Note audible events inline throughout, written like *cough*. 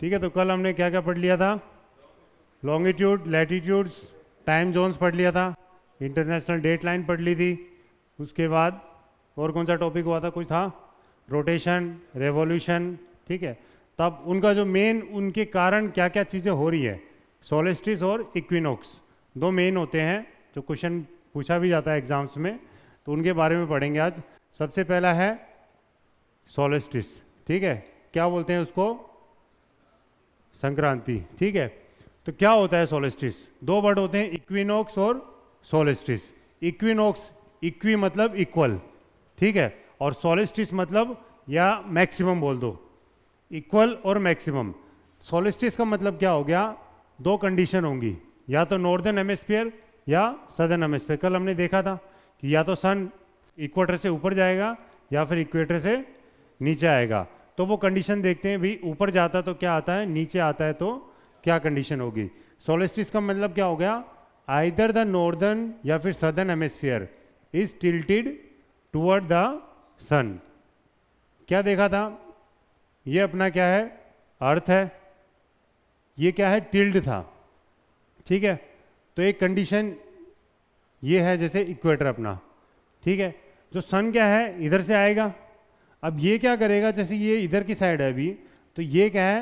ठीक है तो कल हमने क्या क्या पढ़ लिया था लॉन्गिट्यूड लैटीट्यूड्स टाइम जोन्स पढ़ लिया था इंटरनेशनल डेट लाइन पढ़ ली थी उसके बाद और कौन सा टॉपिक हुआ था कुछ था रोटेशन रेवोल्यूशन ठीक है तब उनका जो मेन उनके कारण क्या क्या चीज़ें हो रही है सोलेस्टिस और इक्विनोक्स दो मेन होते हैं जो क्वेश्चन पूछा भी जाता है एग्जाम्स में तो उनके बारे में पढ़ेंगे आज सबसे पहला है सोलेस्टिस ठीक है क्या बोलते हैं उसको संक्रांति ठीक है तो क्या होता है सोलिस्टिस दो वर्ड होते हैं इक्विनोक्स और सोलिस्टिस इक्विनोक्स इक्वी मतलब इक्वल ठीक है और सोलिस्टिस मतलब या मैक्सिमम बोल दो इक्वल और मैक्सिमम सोलिस्टिस का मतलब क्या हो गया दो कंडीशन होंगी या तो नॉर्दर्न हेमेस्फीयर या सदर्न हेमेस्फीयर कल हमने देखा था कि या तो सन इक्वेटर से ऊपर जाएगा या फिर इक्वेटर से नीचे आएगा तो वो कंडीशन देखते हैं भाई ऊपर जाता तो क्या आता है नीचे आता है तो क्या कंडीशन होगी सोलस्टिस का मतलब क्या हो गया आइदर द नॉर्दर्न या फिर southern hemisphere is tilted toward the sun क्या देखा था ये अपना क्या है अर्थ है ये क्या है टिल्ड था ठीक है तो एक कंडीशन ये है जैसे इक्वेटर अपना ठीक है जो सन क्या है इधर से आएगा अब ये क्या करेगा जैसे ये इधर की साइड है अभी तो ये क्या है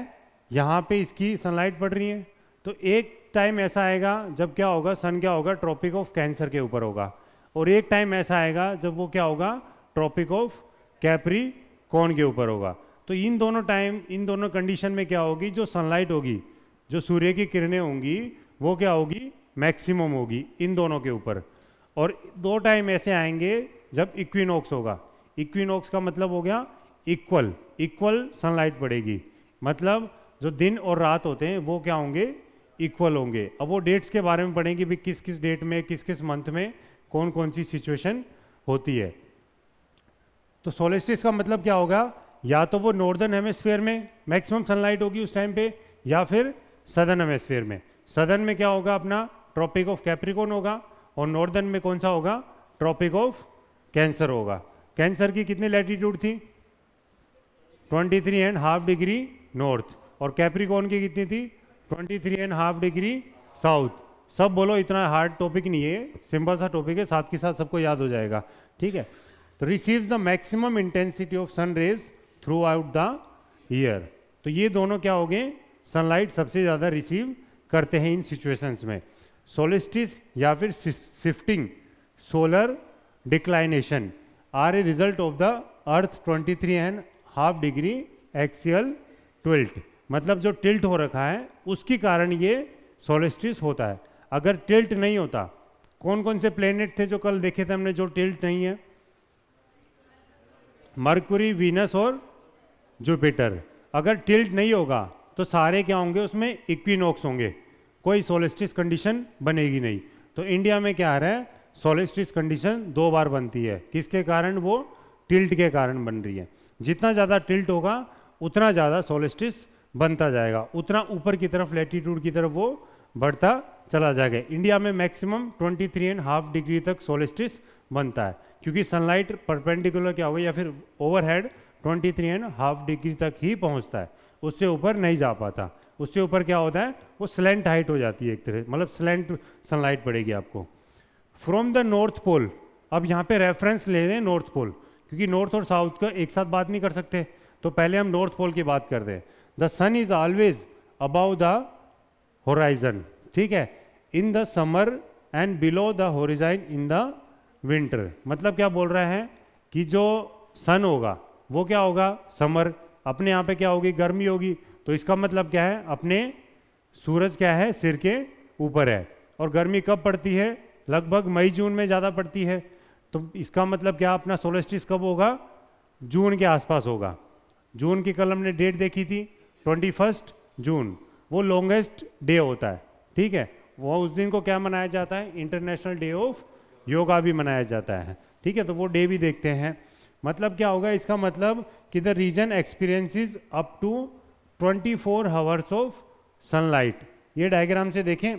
यहाँ पे इसकी सनलाइट पड़ रही है तो एक टाइम ऐसा आएगा जब क्या होगा सन क्या होगा ट्रॉपिक ऑफ कैंसर के ऊपर होगा और एक टाइम ऐसा आएगा जब वो क्या होगा ट्रॉपिक ऑफ कैपरी कौन के ऊपर होगा तो इन दोनों टाइम इन दोनों कंडीशन में क्या होगी जो सनलाइट होगी जो सूर्य की किरणें होंगी वो क्या होगी मैक्सिमम होगी इन दोनों के ऊपर और दो टाइम ऐसे आएंगे जब इक्विनोक्स होगा इक्विनोक्स का मतलब हो गया इक्वल इक्वल सनलाइट पड़ेगी मतलब जो दिन और रात होते हैं वो क्या होंगे इक्वल होंगे अब वो डेट्स के बारे में पढ़ेंगे भी किस किस डेट में किस किस मंथ में कौन कौन सी सिचुएशन होती है तो सोलिस्टिस का मतलब क्या होगा या तो वो नॉर्दर्न हेमस्फेयर में मैक्सिमम सनलाइट होगी उस टाइम पे या फिर सदर्न हेमस्फेयर में सदर्न में क्या होगा अपना ट्रॉपिक ऑफ कैप्रिकोन होगा और नॉर्दर्न में कौन सा होगा ट्रॉपिक ऑफ कैंसर होगा कैंसर की कितनी लैटीट्यूड थी 23 three and half degree north और कैप्रिकॉन की कितनी थी 23 three and half degree south सब बोलो इतना हार्ड टॉपिक नहीं है सिंपल सा टॉपिक है साथ के साथ सबको याद हो जाएगा ठीक है तो receives the maximum intensity of sun rays throughout the year तो ये दोनों क्या हो गए सनलाइट सबसे ज़्यादा रिसीव करते हैं इन सिचुएशंस में सोलिस्टिस या फिर shifting solar declination are a result of the earth 23 and half degree axial tilt मतलब जो टिल्ट हो रखा है उसके कारण ये सोलेस्ट्रिस होता है अगर टिल्ट नहीं होता कौन कौन से प्लेनेट थे जो कल देखे थे हमने जो टिल्ट नहीं है मरकुरी वीनस और जुपिटर अगर टिल्ट नहीं होगा तो सारे क्या होंगे उसमें इक्विनोक्स होंगे कोई सोलेस्टिस कंडीशन बनेगी नहीं तो इंडिया में क्या आ रहा है सोलिस्टिस कंडीशन दो बार बनती है किसके कारण वो टिल्ट के कारण बन रही है जितना ज़्यादा टिल्ट होगा उतना ज़्यादा सोलिस्टिस बनता जाएगा उतना ऊपर की तरफ लेटीट्यूड की तरफ वो बढ़ता चला जाएगा इंडिया में maximum 23 three and half degree तक सोलिस्टिस बनता है क्योंकि सनलाइट परपेंडिकुलर क्या हुआ या फिर overhead 23 three and half degree तक ही पहुंचता है उससे ऊपर नहीं जा पाता उससे ऊपर क्या होता है वो स्लेंट हाइट हो जाती है एक तरह मतलब स्लेंट सनलाइट पड़ेगी आपको फ्रॉम द नॉर्थ पोल अब यहाँ पे रेफरेंस ले रहे हैं नॉर्थ पोल क्योंकि नॉर्थ और साउथ का एक साथ बात नहीं कर सकते तो पहले हम नॉर्थ पोल की बात कर हैं the sun is always above the horizon ठीक है in the summer and below the horizon in the winter मतलब क्या बोल रहे हैं कि जो सन होगा वो क्या होगा समर अपने यहाँ पे क्या होगी गर्मी होगी तो इसका मतलब क्या है अपने सूरज क्या है सिर के ऊपर है और गर्मी कब पड़ती है लगभग मई जून में ज़्यादा पड़ती है तो इसका मतलब क्या अपना सोलस्टिस कब होगा जून के आसपास होगा जून की कल हमने डेट देखी थी ट्वेंटी फर्स्ट जून वो लॉन्गेस्ट डे होता है ठीक है वो उस दिन को क्या मनाया जाता है इंटरनेशनल डे ऑफ योगा भी मनाया जाता है ठीक है तो वो डे भी देखते हैं मतलब क्या होगा इसका मतलब कि the region experiences up to 24 four hours of sunlight ये डायग्राम से देखें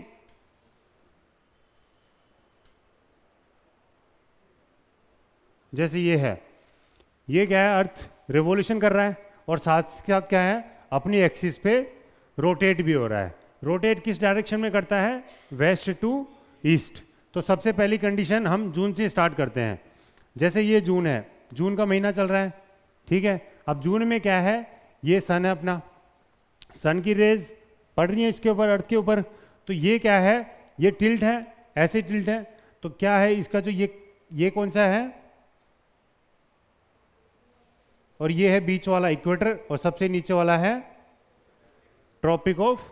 जैसे ये है ये क्या है अर्थ रिवोल्यूशन कर रहा है और साथ साथ क्या है अपनी एक्सिस पे रोटेट भी हो रहा है रोटेट किस डायरेक्शन में करता है वेस्ट टू ईस्ट तो सबसे पहली कंडीशन हम जून से स्टार्ट करते हैं जैसे ये जून है जून का महीना चल रहा है ठीक है अब जून में क्या है ये सन है अपना सन की रेज पड़ रही है इसके ऊपर अर्थ के ऊपर तो ये क्या है ये टिल्ट है ऐसे टिल्ट है तो क्या है इसका जो ये ये कौन सा है और ये है बीच वाला इक्वेटर और सबसे नीचे वाला है ट्रॉपिक ऑफ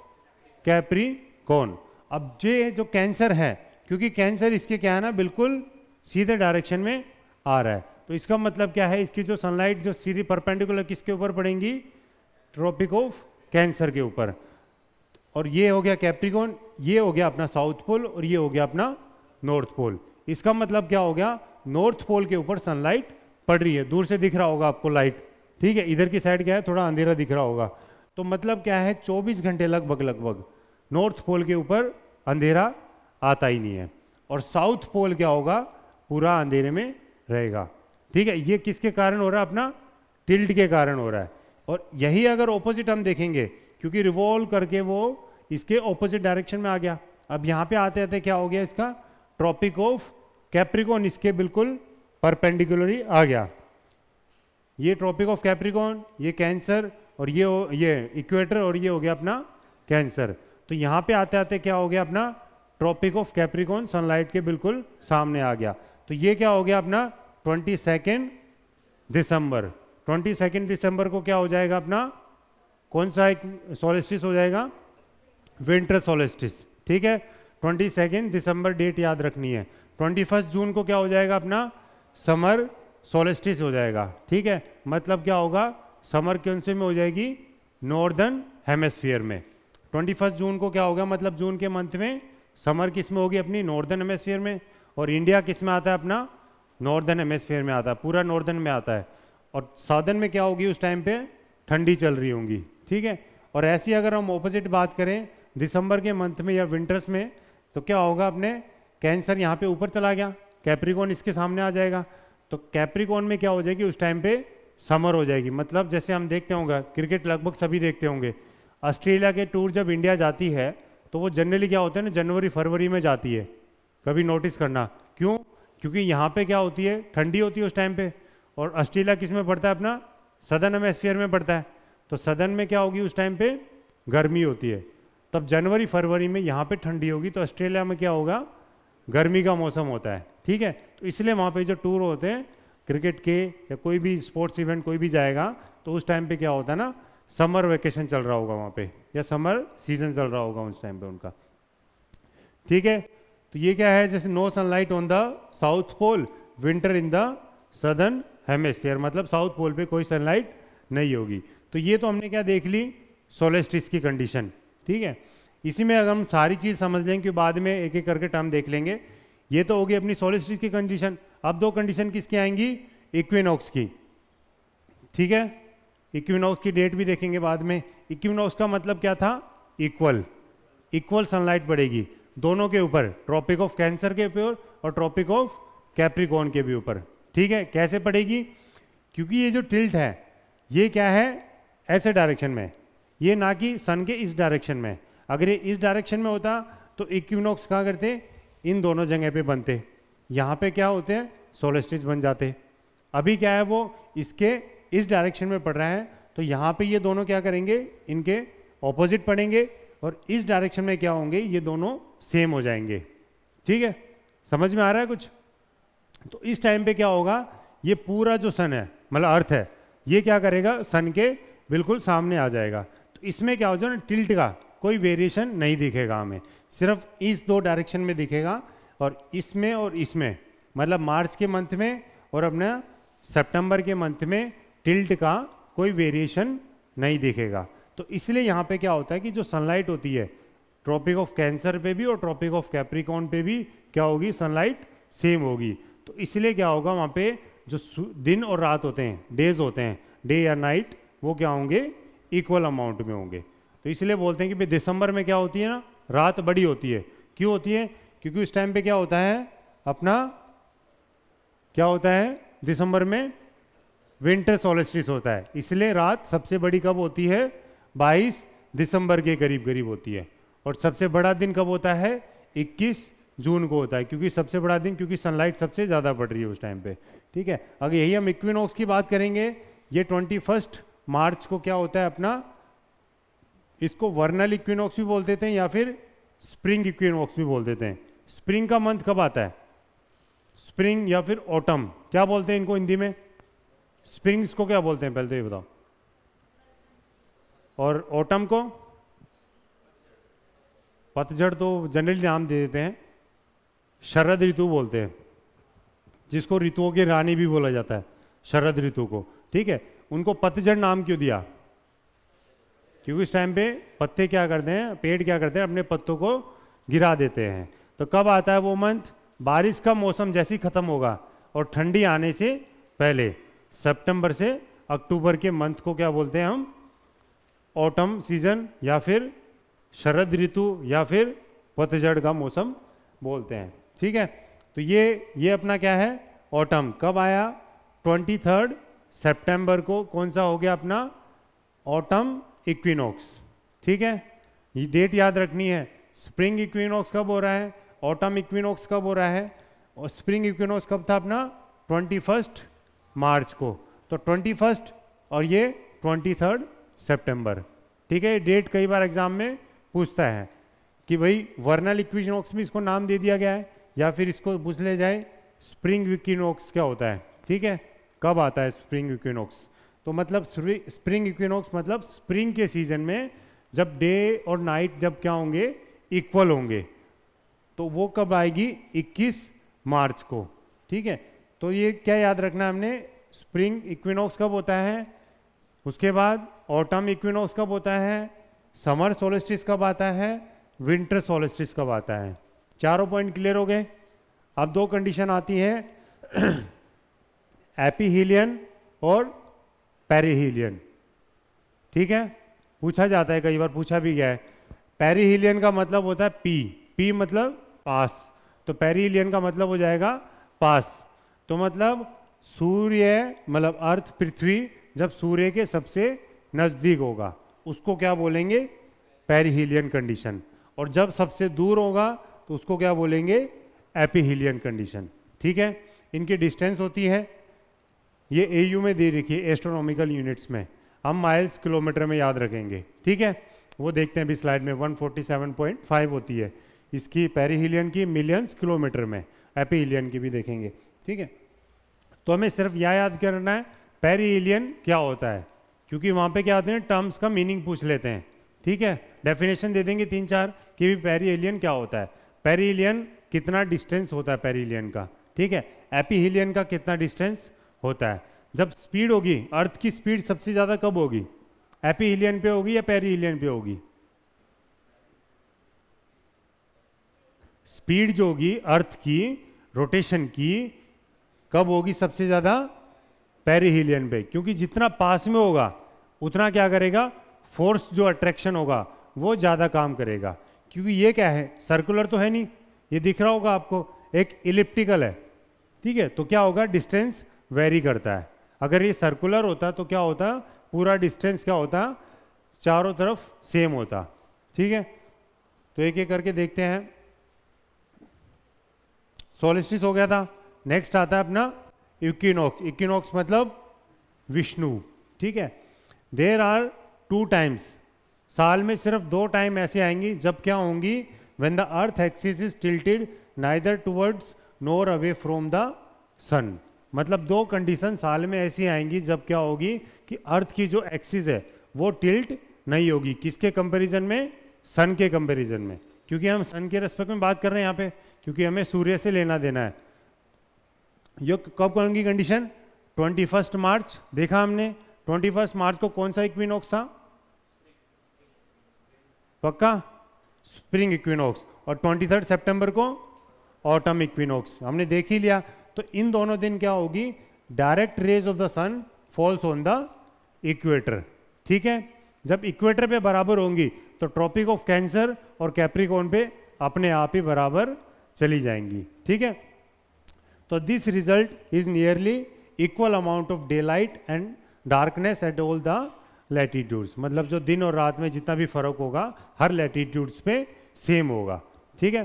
कैप्री कौन अब ये जो कैंसर है क्योंकि कैंसर इसके क्या है ना बिल्कुल सीधे डायरेक्शन में आ रहा है तो इसका मतलब क्या है इसकी जो सनलाइट जो सीधी परपेंडिकुलर किसके ऊपर पड़ेंगी ट्रॉपिक ऑफ कैंसर के ऊपर और ये हो गया कैप्रिकॉन ये हो गया अपना साउथ पोल और ये हो गया अपना नॉर्थ पोल इसका मतलब क्या हो गया नॉर्थ पोल के ऊपर सनलाइट पड़ रही है दूर से दिख रहा होगा आपको लाइट ठीक है इधर की साइड क्या है थोड़ा अंधेरा दिख रहा होगा तो मतलब क्या है 24 घंटे लगभग लगभग नॉर्थ पोल के ऊपर अंधेरा आता ही नहीं है और साउथ पोल क्या होगा पूरा अंधेरे में रहेगा ठीक है ये किसके कारण हो रहा है अपना टिल्ट के कारण हो रहा है और यही अगर ऑपोजिट हम देखेंगे क्योंकि रिवॉल्व करके वो इसके ऑपोजिट डायरेक्शन में आ गया अब यहाँ पे आते आते क्या हो गया इसका ट्रॉपिक ऑफ कैप्रिकॉन इसके बिल्कुल परपेंडिकुलरली आ गया ये ट्रॉपिक ऑफ कैप्रिकॉन ये कैंसर और ये ये इक्वेटर और ये हो गया अपना कैंसर तो यहाँ पे आते आते क्या हो गया अपना ट्रॉपिक ऑफ कैप्रिकॉन सनलाइट के बिल्कुल सामने आ गया तो ये क्या हो गया अपना ट्वेंटी सेकेंड दिसंबर ट्वेंटी सेकेंड दिसंबर को क्या हो जाएगा अपना कौन सा एक सोलिस्टिस हो जाएगा विंटर सोलिस्टिस ठीक है ट्वेंटी सेकेंड दिसंबर डेट याद रखनी है ट्वेंटी फर्स्ट जून को क्या हो जाएगा अपना समर सोलस्टिस हो जाएगा ठीक है मतलब क्या होगा समर कौन से में हो जाएगी नॉर्दर्न हेमस्फियर में ट्वेंटी जून को क्या होगा मतलब जून के मंथ में समर किस में होगी अपनी नॉर्दर्न हेमस्फियर में और इंडिया किस में आता है अपना नॉर्दर्न हेमेस्फीयर में आता है पूरा नॉर्दर्न में आता है और साधन में क्या होगी उस टाइम पे ठंडी चल रही होंगी ठीक है और ऐसी अगर हम ऑपोजिट बात करें दिसंबर के मंथ में या विंटर्स में तो क्या होगा अपने कैंसर यहाँ पे ऊपर चला गया कैप्रिकॉन इसके सामने आ जाएगा तो कैप्रिकॉन में क्या हो जाएगी उस टाइम पे समर हो जाएगी मतलब जैसे हम देखते होंगे क्रिकेट लगभग सभी देखते होंगे ऑस्ट्रेलिया के टूर जब इंडिया जाती है तो वो जनरली क्या होता है ना जनवरी फरवरी में जाती है कभी नोटिस करना क्यों क्योंकि यहाँ पर क्या होती है ठंडी होती है उस टाइम पर और ऑस्ट्रेलिया किस में पड़ता है अपना सदन हेमेस्फियर में पड़ता है तो सदन में क्या होगी उस टाइम पर गर्मी होती है तब जनवरी फरवरी में यहाँ पे ठंडी होगी तो ऑस्ट्रेलिया में क्या होगा गर्मी का मौसम होता है ठीक है तो इसलिए वहाँ पे जो टूर होते हैं क्रिकेट के या कोई भी स्पोर्ट्स इवेंट कोई भी जाएगा तो उस टाइम पे क्या होता है ना समर वेकेशन चल रहा होगा वहाँ पे या समर सीजन चल रहा होगा उस टाइम पे उनका ठीक है तो ये क्या है जैसे no sunlight on the south pole winter in the southern hemisphere मतलब साउथ पोल पर कोई सनलाइट नहीं होगी तो ये तो हमने क्या देख ली सोलेस्टिस की कंडीशन ठीक है इसी में अगर हम सारी चीज़ समझ लें कि बाद में एक एक करके टर्म देख लेंगे ये तो होगी अपनी सोलिस की कंडीशन अब दो कंडीशन किसकी आएंगी इक्विनॉक्स की ठीक है इक्विनॉक्स की डेट भी देखेंगे बाद में इक्विनॉक्स का मतलब क्या था इक्वल इक्वल सनलाइट पड़ेगी दोनों के ऊपर ट्रॉपिक ऑफ कैंसर के ऊपर और ट्रॉपिक ऑफ कैप्रिकॉन के भी ऊपर ठीक है कैसे पड़ेगी क्योंकि ये जो टिल्ट है ये क्या है ऐसे डायरेक्शन में ये ना कि सन के इस डायरेक्शन में अगर ये इस डायरेक्शन में होता तो इक्विनॉक्स कहाँ करते इन दोनों जगह पे बनते यहाँ पे क्या होते हैं सोलस्टिस बन जाते अभी क्या है वो इसके इस डायरेक्शन में पड़ रहा है तो यहाँ पे ये दोनों क्या करेंगे इनके ऑपोजिट पड़ेंगे और इस डायरेक्शन में क्या होंगे ये दोनों सेम हो जाएंगे ठीक है समझ में आ रहा है कुछ तो इस टाइम पर क्या होगा ये पूरा जो सन है मतलब अर्थ है ये क्या करेगा सन के बिल्कुल सामने आ जाएगा तो इसमें क्या हो जाए ना टिल्ट का कोई वेरिएशन नहीं दिखेगा हमें सिर्फ इस दो डायरेक्शन में दिखेगा और इसमें और इसमें मतलब मार्च के मंथ में और अपना सितंबर के मंथ में टिल्ट का कोई वेरिएशन नहीं दिखेगा तो इसलिए यहाँ पे क्या होता है कि जो सनलाइट होती है ट्रॉपिक ऑफ कैंसर पे भी और ट्रॉपिक ऑफ कैप्रिकॉन पे भी क्या होगी सनलाइट सेम होगी तो इसलिए क्या होगा वहाँ पे जो दिन और रात होते हैं डेज होते हैं डे या नाइट वो क्या होंगे इक्वल अमाउंट में होंगे तो इसलिए बोलते हैं कि भाई दिसंबर में क्या होती है ना रात बड़ी होती है क्यों होती है क्योंकि उस टाइम पे क्या होता है अपना क्या होता है दिसंबर में विंटर सोलेस्टिस होता है इसलिए रात सबसे बड़ी कब होती है 22 दिसंबर के करीब करीब होती है और सबसे बड़ा दिन कब होता है 21 जून को होता है क्योंकि सबसे बड़ा दिन क्योंकि सनलाइट सबसे ज़्यादा पड़ रही है उस टाइम पे ठीक है अगर यही हम इक्विनॉक्स की बात करेंगे ये ट्वेंटी मार्च को क्या होता है अपना इसको वर्नल इक्विनॉक्स भी बोल देते हैं या फिर स्प्रिंग इक्विनॉक्स भी बोल देते हैं स्प्रिंग का मंथ कब आता है स्प्रिंग या फिर ऑटम क्या बोलते हैं इनको हिंदी में स्प्रिंग्स को क्या बोलते हैं पहले तो ये बताओ और ऑटम को पतझड़ तो जनरली नाम दे देते हैं शरद ऋतु बोलते हैं जिसको ऋतुओं की रानी भी बोला जाता है शरद ऋतु को ठीक है उनको पतझड़ नाम क्यों दिया क्योंकि उस टाइम पे पत्ते क्या करते हैं पेड़ क्या करते हैं अपने पत्तों को गिरा देते हैं तो कब आता है वो मंथ बारिश का मौसम जैसे ही ख़त्म होगा और ठंडी आने से पहले सितंबर से अक्टूबर के मंथ को क्या बोलते हैं हम ऑटम सीजन या फिर शरद ऋतु या फिर पतझड़ का मौसम बोलते हैं ठीक है तो ये ये अपना क्या है ऑटम कब आया ट्वेंटी थर्ड सेप्टेम्बर को कौन सा हो गया अपना ऑटम इक्विनोक्स ठीक है ये डेट याद रखनी है स्प्रिंग इक्विनोक्स कब हो रहा है ऑटम इक्विनोक्स कब हो रहा है और स्प्रिंग इक्विनोक्स कब था अपना ट्वेंटी फर्स्ट मार्च को तो ट्वेंटी फर्स्ट और ये ट्वेंटी थर्ड सेप्टेम्बर ठीक है डेट कई बार एग्जाम में पूछता है कि भाई वर्नल इक्विनोक्स में इसको नाम दे दिया गया है या फिर इसको पूछ ले जाए स्प्रिंग इक्विनोक्स क्या होता है ठीक है कब आता है स्प्रिंग इक्विनोक्स तो मतलब स्प्रिंग इक्विनॉक्स मतलब स्प्रिंग के सीजन में जब डे और नाइट जब क्या होंगे इक्वल होंगे तो वो कब आएगी 21 मार्च को ठीक है तो ये क्या याद रखना हमने स्प्रिंग इक्विनॉक्स कब होता है उसके बाद ऑटम इक्विनॉक्स कब होता है समर सोलिस्टिस कब आता है विंटर सोलिस्टिस कब आता है चारों पॉइंट क्लियर हो गए अब दो कंडीशन आती है एपीहीलियन *clears throat* और पेरीहीलियन ठीक है पूछा जाता है कई बार पूछा भी गया है पेरीहीलियन का मतलब होता है पी पी मतलब पास तो पेरीहीलियन का मतलब हो जाएगा पास तो मतलब सूर्य मतलब अर्थ पृथ्वी जब सूर्य के सबसे नज़दीक होगा उसको क्या बोलेंगे पेरीहीलियन कंडीशन और जब सबसे दूर होगा तो उसको क्या बोलेंगे एपीहीलियन कंडीशन ठीक है इनकी डिस्टेंस होती है ये ए में दे रखी है एस्ट्रोनॉमिकल यूनिट्स में हम माइल्स किलोमीटर में याद रखेंगे ठीक है वो देखते हैं अभी स्लाइड में 147.5 होती है इसकी पेरीहिलियन की मिलियंस किलोमीटर में एपीहिलियन की भी देखेंगे ठीक है तो हमें सिर्फ यह याद करना है पेरीहिलियन क्या होता है क्योंकि वहाँ पे क्या आते हैं टर्म्स का मीनिंग पूछ लेते हैं ठीक है डेफिनेशन दे देंगे तीन चार कि पेरीहिलियन क्या होता है पेरीहिलियन कितना डिस्टेंस होता है पेरीहिलियन का ठीक है एपीहिलियन का कितना डिस्टेंस होता है जब स्पीड होगी अर्थ की स्पीड सबसे ज़्यादा कब होगी एपी हिलियन पे होगी या पेरी हिलियन पे होगी स्पीड जो होगी अर्थ की रोटेशन की कब होगी सबसे ज़्यादा पेरी हिलियन पे क्योंकि जितना पास में होगा उतना क्या करेगा फोर्स जो अट्रैक्शन होगा वो ज़्यादा काम करेगा क्योंकि ये क्या है सर्कुलर तो है नहीं ये दिख रहा होगा आपको एक इलिप्टिकल है ठीक है तो क्या होगा डिस्टेंस वेरी करता है अगर ये सर्कुलर होता तो क्या होता पूरा डिस्टेंस क्या होता चारों तरफ सेम होता ठीक है तो एक एक करके देखते हैं सोलिस्टिस हो गया था नेक्स्ट आता है अपना इक्विनॉक्स इक्विनॉक्स मतलब विष्णु ठीक है देर आर टू टाइम्स साल में सिर्फ दो टाइम ऐसे आएंगी जब क्या होंगी when the earth axis is tilted neither towards nor away from the sun मतलब दो कंडीशन साल में ऐसी आएंगी जब क्या होगी कि अर्थ की जो एक्सिस है वो टिल्ट नहीं होगी किसके कंपैरिजन में सन के कंपैरिजन में क्योंकि हम सन के रेस्पेक्ट में बात कर रहे हैं यहाँ पे क्योंकि हमें सूर्य से लेना देना है ये कब कौन की कंडीशन ट्वेंटी फर्स्ट मार्च देखा हमने ट्वेंटी फर्स्ट मार्च को कौन सा इक्विनॉक्स था पक्का स्प्रिंग इक्विनॉक्स और ट्वेंटी थर्ड को ऑटम इक्विनॉक्स हमने देख ही लिया तो इन दोनों दिन क्या होगी direct rays of the sun falls on the equator ठीक है जब इक्वेटर पे बराबर होंगी तो ट्रॉपिक ऑफ कैंसर और कैप्रिकॉन पे अपने आप ही बराबर चली जाएंगी ठीक है तो this result is nearly equal amount of day light and darkness at all the latitudes मतलब जो दिन और रात में जितना भी फर्क होगा हर लैटीट्यूड्स पे सेम होगा ठीक है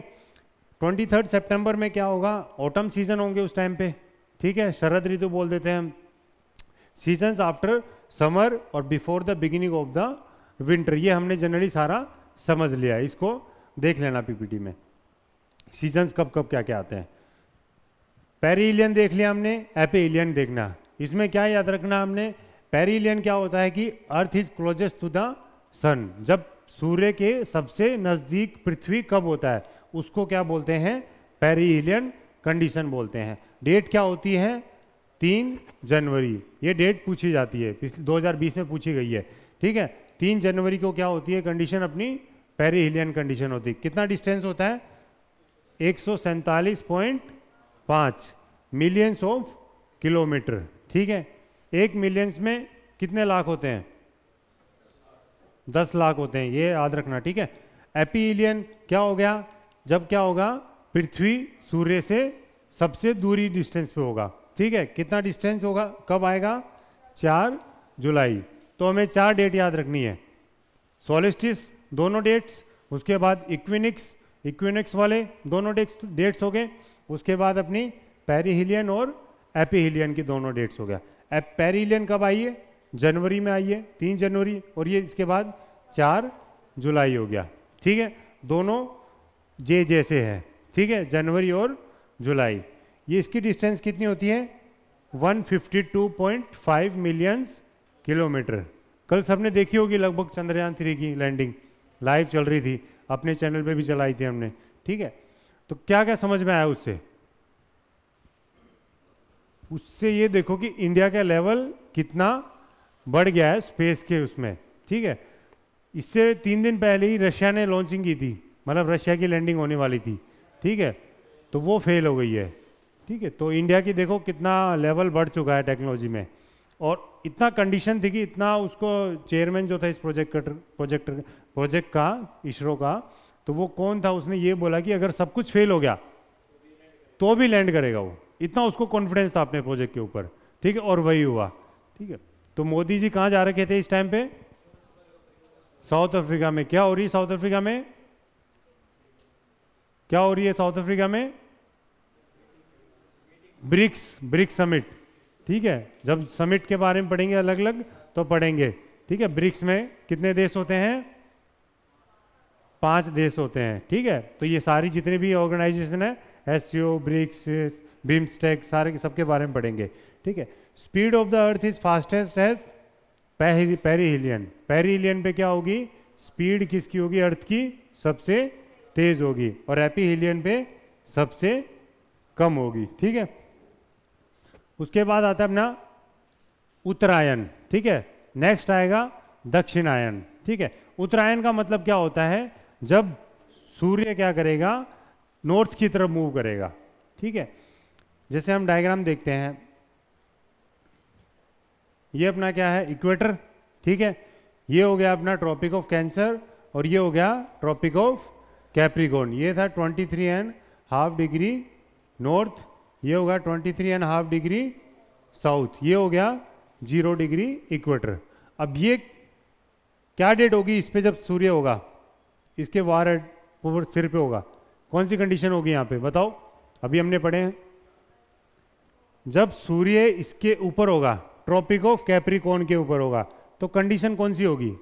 ट्वेंटी थर्ड सेप्टेम्बर में क्या होगा ऑटम सीजन होंगे उस टाइम पे ठीक है शरद ऋतु बोल देते हैं हम सीजन आफ्टर समर और before the beginning of the winter ये हमने जनरली सारा समझ लिया इसको देख लेना पीपीटी में सीजन्स कब कब क्या क्या आते हैं पेरीलियन देख लिया हमने एलियन देखना इसमें क्या याद रखना हमने पेरीलियन क्या होता है कि earth is closest to the sun जब सूर्य के सबसे नज़दीक पृथ्वी कब होता है उसको क्या बोलते हैं पेरीलियन कंडीशन बोलते हैं डेट क्या होती है तीन जनवरी ये डेट पूछी जाती है पिछले 2020 में पूछी गई है ठीक है तीन जनवरी को क्या होती है कंडीशन अपनी पेरीहिलियन कंडीशन होती है कितना डिस्टेंस होता है एक मिलियंस ऑफ किलोमीटर ठीक है एक मिलियंस में कितने लाख होते हैं दस लाख होते हैं ये याद रखना ठीक है एपीलियन क्या हो गया जब क्या होगा पृथ्वी सूर्य से सबसे दूरी डिस्टेंस पे होगा ठीक है कितना डिस्टेंस होगा कब आएगा चार जुलाई तो हमें चार डेट याद रखनी है सोलिस्टिस दोनों डेट्स उसके बाद इक्विनिक्स इक्विनिक्स वाले दोनों डेट्स डेट्स हो गए उसके बाद अपनी पेरीहिलियन और एपीहिलियन की दोनों डेट्स हो गया पेरीहिलियन कब आइए जनवरी में आइए तीन जनवरी और ये इसके बाद चार जुलाई हो गया ठीक है दोनों जे जैसे है ठीक है जनवरी और जुलाई ये इसकी डिस्टेंस कितनी होती है 152.5 मिलियंस किलोमीटर कल सबने देखी होगी लगभग चंद्रयान थ्री की लैंडिंग लाइव चल रही थी अपने चैनल पे भी चलाई थी हमने ठीक है तो क्या क्या समझ में आया उससे उससे ये देखो कि इंडिया का लेवल कितना बढ़ गया है स्पेस के उसमें ठीक है इससे तीन दिन पहले ही रशिया ने लॉन्चिंग की थी मतलब रशिया की लैंडिंग होने वाली थी ठीक है तो वो फेल हो गई है ठीक है तो इंडिया की देखो कितना लेवल बढ़ चुका है टेक्नोलॉजी में और इतना कंडीशन थी कि इतना उसको चेयरमैन जो था इस प्रोजेक्ट प्रोजेक्ट प्रोजेक्ट का इसरो का तो वो कौन था उसने ये बोला कि अगर सब कुछ फेल हो गया तो भी लैंड करेगा वो इतना उसको कॉन्फिडेंस था अपने प्रोजेक्ट के ऊपर ठीक है और वही हुआ ठीक है तो मोदी जी कहाँ जा रखे थे इस टाइम पे साउथ अफ्रीका में क्या हो रही है साउथ अफ्रीका में क्या हो रही है साउथ अफ्रीका में ब्रिक्स ब्रिक्स समिट ठीक है जब समिट के बारे में पढ़ेंगे अलग अलग तो पढ़ेंगे ठीक है ब्रिक्स में कितने देश होते हैं पांच देश होते हैं ठीक है तो ये सारी जितने भी ऑर्गेनाइजेशन है एस ब्रिक्स बीमस्टेक सारे सबके बारे में पढ़ेंगे ठीक है speed of the earth is fastest है पेरी पेरीहिलियन पेरीहिलियन पे क्या होगी स्पीड किसकी होगी अर्थ की सबसे तेज होगी और एपीहिलियन पे सबसे कम होगी ठीक है उसके बाद आता है अपना उत्तरायण ठीक है नेक्स्ट आएगा दक्षिणायन ठीक है उत्तरायण का मतलब क्या होता है जब सूर्य क्या करेगा नॉर्थ की तरफ मूव करेगा ठीक है जैसे हम डायग्राम देखते हैं ये अपना क्या है इक्वेटर ठीक है ये हो गया अपना ट्रॉपिक ऑफ कैंसर और ये हो गया ट्रॉपिक ऑफ कैप्रिकोन ये था 23 एंड हाफ डिग्री नॉर्थ ये होगा 23 एंड हाफ डिग्री साउथ ये हो गया जीरो डिग्री इक्वेटर अब ये क्या डेट होगी इस पर जब सूर्य होगा इसके वार सिर पे होगा कौन सी कंडीशन होगी यहाँ पे बताओ अभी हमने पढ़े हैं जब सूर्य इसके ऊपर होगा ट्रॉपिक ऑफ कैप्रिकॉन के ऊपर होगा तो कंडीशन कौन सी होगी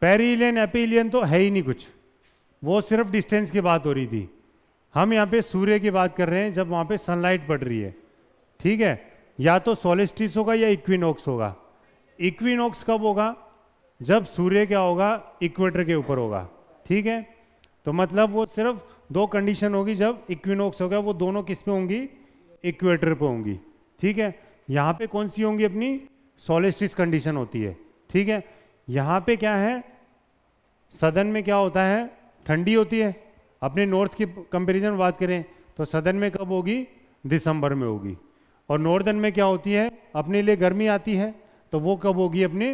पेरीलियन एपीलियन तो है ही नहीं कुछ वो सिर्फ डिस्टेंस की बात हो रही थी हम यहाँ पे सूर्य की बात कर रहे हैं जब वहाँ पे सनलाइट पड़ रही है ठीक है या तो सोलिस्टिस होगा या इक्विनोक्स होगा इक्विनोक्स कब होगा जब सूर्य क्या होगा इक्वेटर के ऊपर होगा ठीक है तो मतलब वो सिर्फ दो कंडीशन होगी जब इक्विनोक्स होगा वो दोनों किस पे होंगी इक्वेटर पे होंगी ठीक है यहाँ पे कौन सी होंगी अपनी सोलिस्टिस कंडीशन होती है ठीक है यहाँ पे क्या है सदन में क्या होता है ठंडी होती है अपने नॉर्थ की कंपैरिजन बात करें तो सदन में कब होगी दिसंबर में होगी और नॉर्दर्न में क्या होती है अपने लिए गर्मी आती है तो वो कब होगी अपने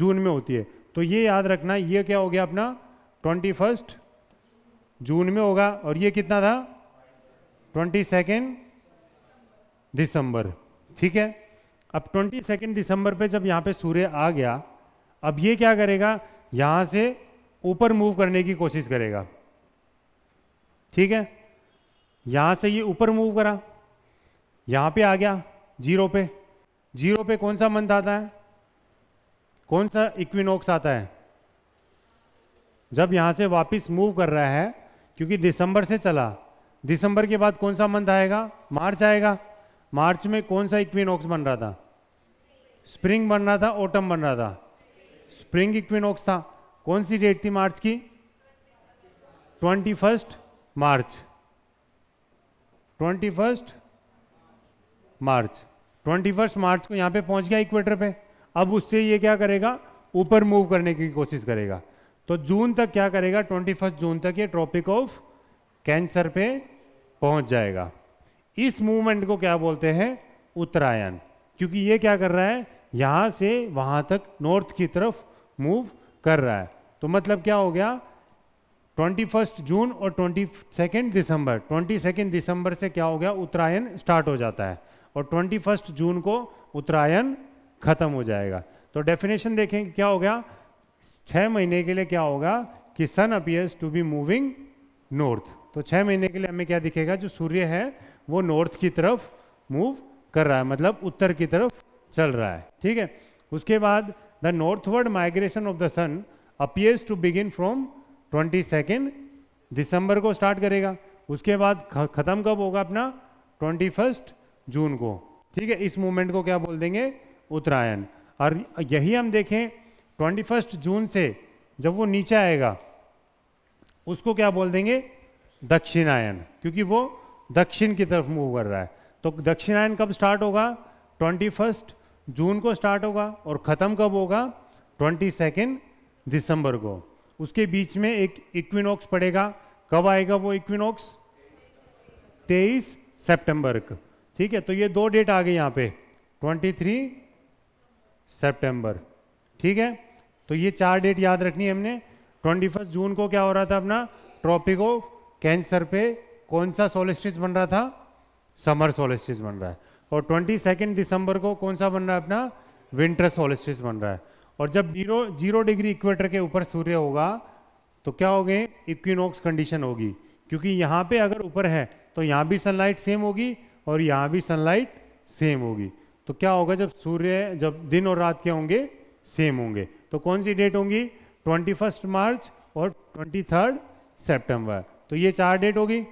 जून में होती है तो ये याद रखना ये क्या हो गया अपना ट्वेंटी फर्स्ट जून में होगा और ये कितना था ट्वेंटी सेकेंड दिसंबर ठीक है अब ट्वेंटी सेकेंड दिसंबर पे जब यहाँ पे सूर्य आ गया अब ये क्या करेगा यहां से ऊपर मूव करने की कोशिश करेगा ठीक है यहां से ये ऊपर मूव करा यहां पे आ गया जीरो पे जीरो पे कौन सा मंथ आता है कौन सा इक्विनोक्स आता है जब यहां से वापस मूव कर रहा है क्योंकि दिसंबर से चला दिसंबर के बाद कौन सा मंथ आएगा मार्च आएगा मार्च में कौन सा इक्विनोक्स बन रहा था स्प्रिंग बन रहा था ऑटम बन रहा था स्प्रिंग इक्विनोक्स था कौन सी डेट थी मार्च की twenty first March twenty first March twenty first March को यहां पे पहुंच गया इक्वेटर पे अब उससे ये क्या करेगा ऊपर मूव करने की कोशिश करेगा तो जून तक क्या करेगा ट्वेंटी फर्स्ट जून तक ये ट्रॉपिक ऑफ कैंसर पे पहुंच जाएगा इस मूवमेंट को क्या बोलते हैं उत्तरायण क्योंकि ये क्या कर रहा है यहाँ से वहां तक नॉर्थ की तरफ मूव कर रहा है तो मतलब क्या हो गया ट्वेंटी फर्स्ट जून और ट्वेंटी सेकेंड दिसंबर ट्वेंटी सेकेंड दिसंबर से क्या हो गया उत्तरायण स्टार्ट हो जाता है और ट्वेंटी फर्स्ट जून को उत्तरायण खत्म हो जाएगा तो डेफिनेशन देखें क्या हो गया छह महीने के लिए क्या होगा कि sun appears to be moving north तो छह महीने के लिए हमें क्या दिखेगा जो सूर्य है वो नॉर्थ की तरफ मूव कर रहा है मतलब उत्तर की तरफ चल रहा है ठीक है उसके बाद the northward migration of the sun appears to begin from twenty second दिसंबर को स्टार्ट करेगा उसके बाद ख़त्म कब होगा अपना ट्वेंटी फर्स्ट जून को ठीक है इस मूवमेंट को क्या बोल देंगे उत्तरायण और यही हम देखें ट्वेंटी फर्स्ट जून से जब वो नीचे आएगा उसको क्या बोल देंगे दक्षिणायन क्योंकि वो दक्षिण की तरफ मूव कर रहा है तो दक्षिणायन कब स्टार्ट होगा ट्वेंटी फर्स्ट जून को स्टार्ट होगा और ख़त्म कब होगा ट्वेंटी सेकेंड दिसंबर को उसके बीच में एक इक्विनॉक्स पड़ेगा कब आएगा वो इक्विनॉक्स तेईस सितंबर का ठीक है तो ये दो डेट आ गई यहाँ पे 23 सितंबर ठीक है तो ये चार डेट याद रखनी है हमने 21 जून को क्या हो रहा था अपना ट्रॉपिक ऑफ कैंसर पे कौन सा सोलिस्टिस बन रहा था समर सोलिस्टिस बन रहा है और ट्वेंटी सेकेंड दिसंबर को कौन सा बन रहा है अपना विंटर सोलिस्टिस बन रहा है और जब जीरो जीरो डिग्री इक्वेटर के ऊपर सूर्य होगा तो क्या हो गए इक्विनोक्स कंडीशन होगी क्योंकि यहाँ पे अगर ऊपर है तो यहाँ भी सनलाइट सेम होगी और यहाँ भी सनलाइट सेम होगी तो क्या होगा जब सूर्य जब दिन और रात के होंगे सेम होंगे तो कौन सी डेट होंगी ट्वेंटी फर्स्ट मार्च और ट्वेंटी थर्ड तो ये चार डेट होगी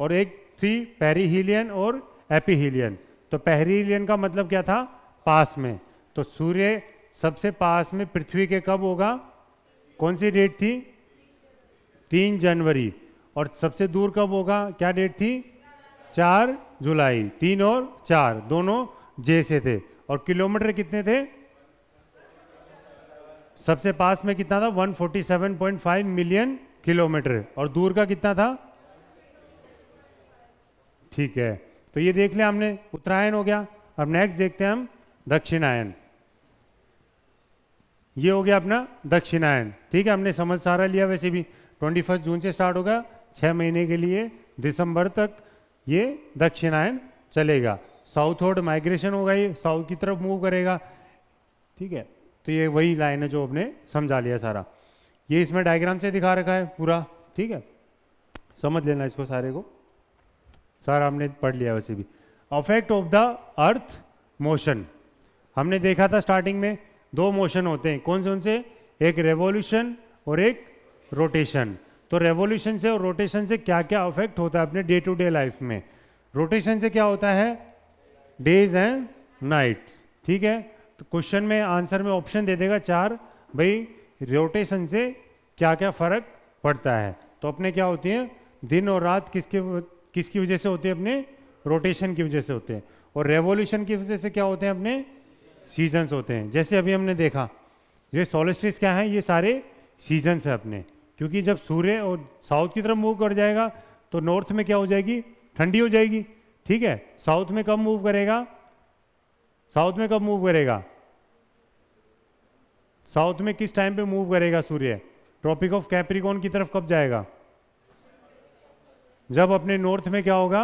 और एक थी पेरीहीलियन और एपीहीलियन तो पहरीलियन का मतलब क्या था पास में तो सूर्य सबसे पास में पृथ्वी के कब होगा कौन सी डेट थी तीन जनवरी और सबसे दूर कब होगा क्या डेट थी चार जुलाई तीन और चार दोनों जे से थे और किलोमीटर कितने थे सबसे पास में कितना था 147.5 मिलियन किलोमीटर और दूर का कितना था ठीक है तो ये देख लिया हमने उत्तरायण हो गया अब नेक्स्ट देखते हैं हम दक्षिणायन ये हो गया अपना दक्षिणायन ठीक है हमने समझ सारा लिया वैसे भी ट्वेंटी फर्स्ट जून से स्टार्ट होगा छः महीने के लिए दिसंबर तक ये दक्षिणायन चलेगा साउथ साउथवर्ड माइग्रेशन होगा ये साउथ की तरफ मूव करेगा ठीक है तो ये वही लाइन है जो आपने समझा लिया सारा ये इसमें डायग्राम से दिखा रखा है पूरा ठीक है समझ लेना इसको सारे को सर हमने पढ़ लिया वैसे भी affect of the earth motion हमने देखा था स्टार्टिंग में दो मोशन होते हैं कौन से उनसे एक रेवोल्यूशन और एक रोटेशन तो रेवोल्यूशन से और रोटेशन से क्या क्या अफेक्ट होता है अपने डे टू डे लाइफ में रोटेशन से क्या होता है डेज एंड नाइट्स ठीक है तो क्वेश्चन में आंसर में ऑप्शन दे देगा चार भाई रोटेशन से क्या क्या फर्क पड़ता है तो अपने क्या होती है दिन और रात किसके किसकी वजह से होते हैं अपने रोटेशन की वजह से होते हैं और रेवोल्यूशन की वजह से क्या होते हैं अपने सीजन्स होते हैं जैसे अभी हमने देखा ये सोलिस्ट्रिस क्या है ये सारे सीजन्स हैं अपने क्योंकि जब सूर्य और साउथ की तरफ मूव कर जाएगा तो नॉर्थ में क्या हो जाएगी ठंडी हो जाएगी ठीक है साउथ में कब मूव करेगा साउथ में कब मूव करेगा साउथ में किस टाइम पे मूव करेगा सूर्य ट्रॉपिक ऑफ कैप्रिकॉन की तरफ कब जाएगा जब अपने नॉर्थ में क्या होगा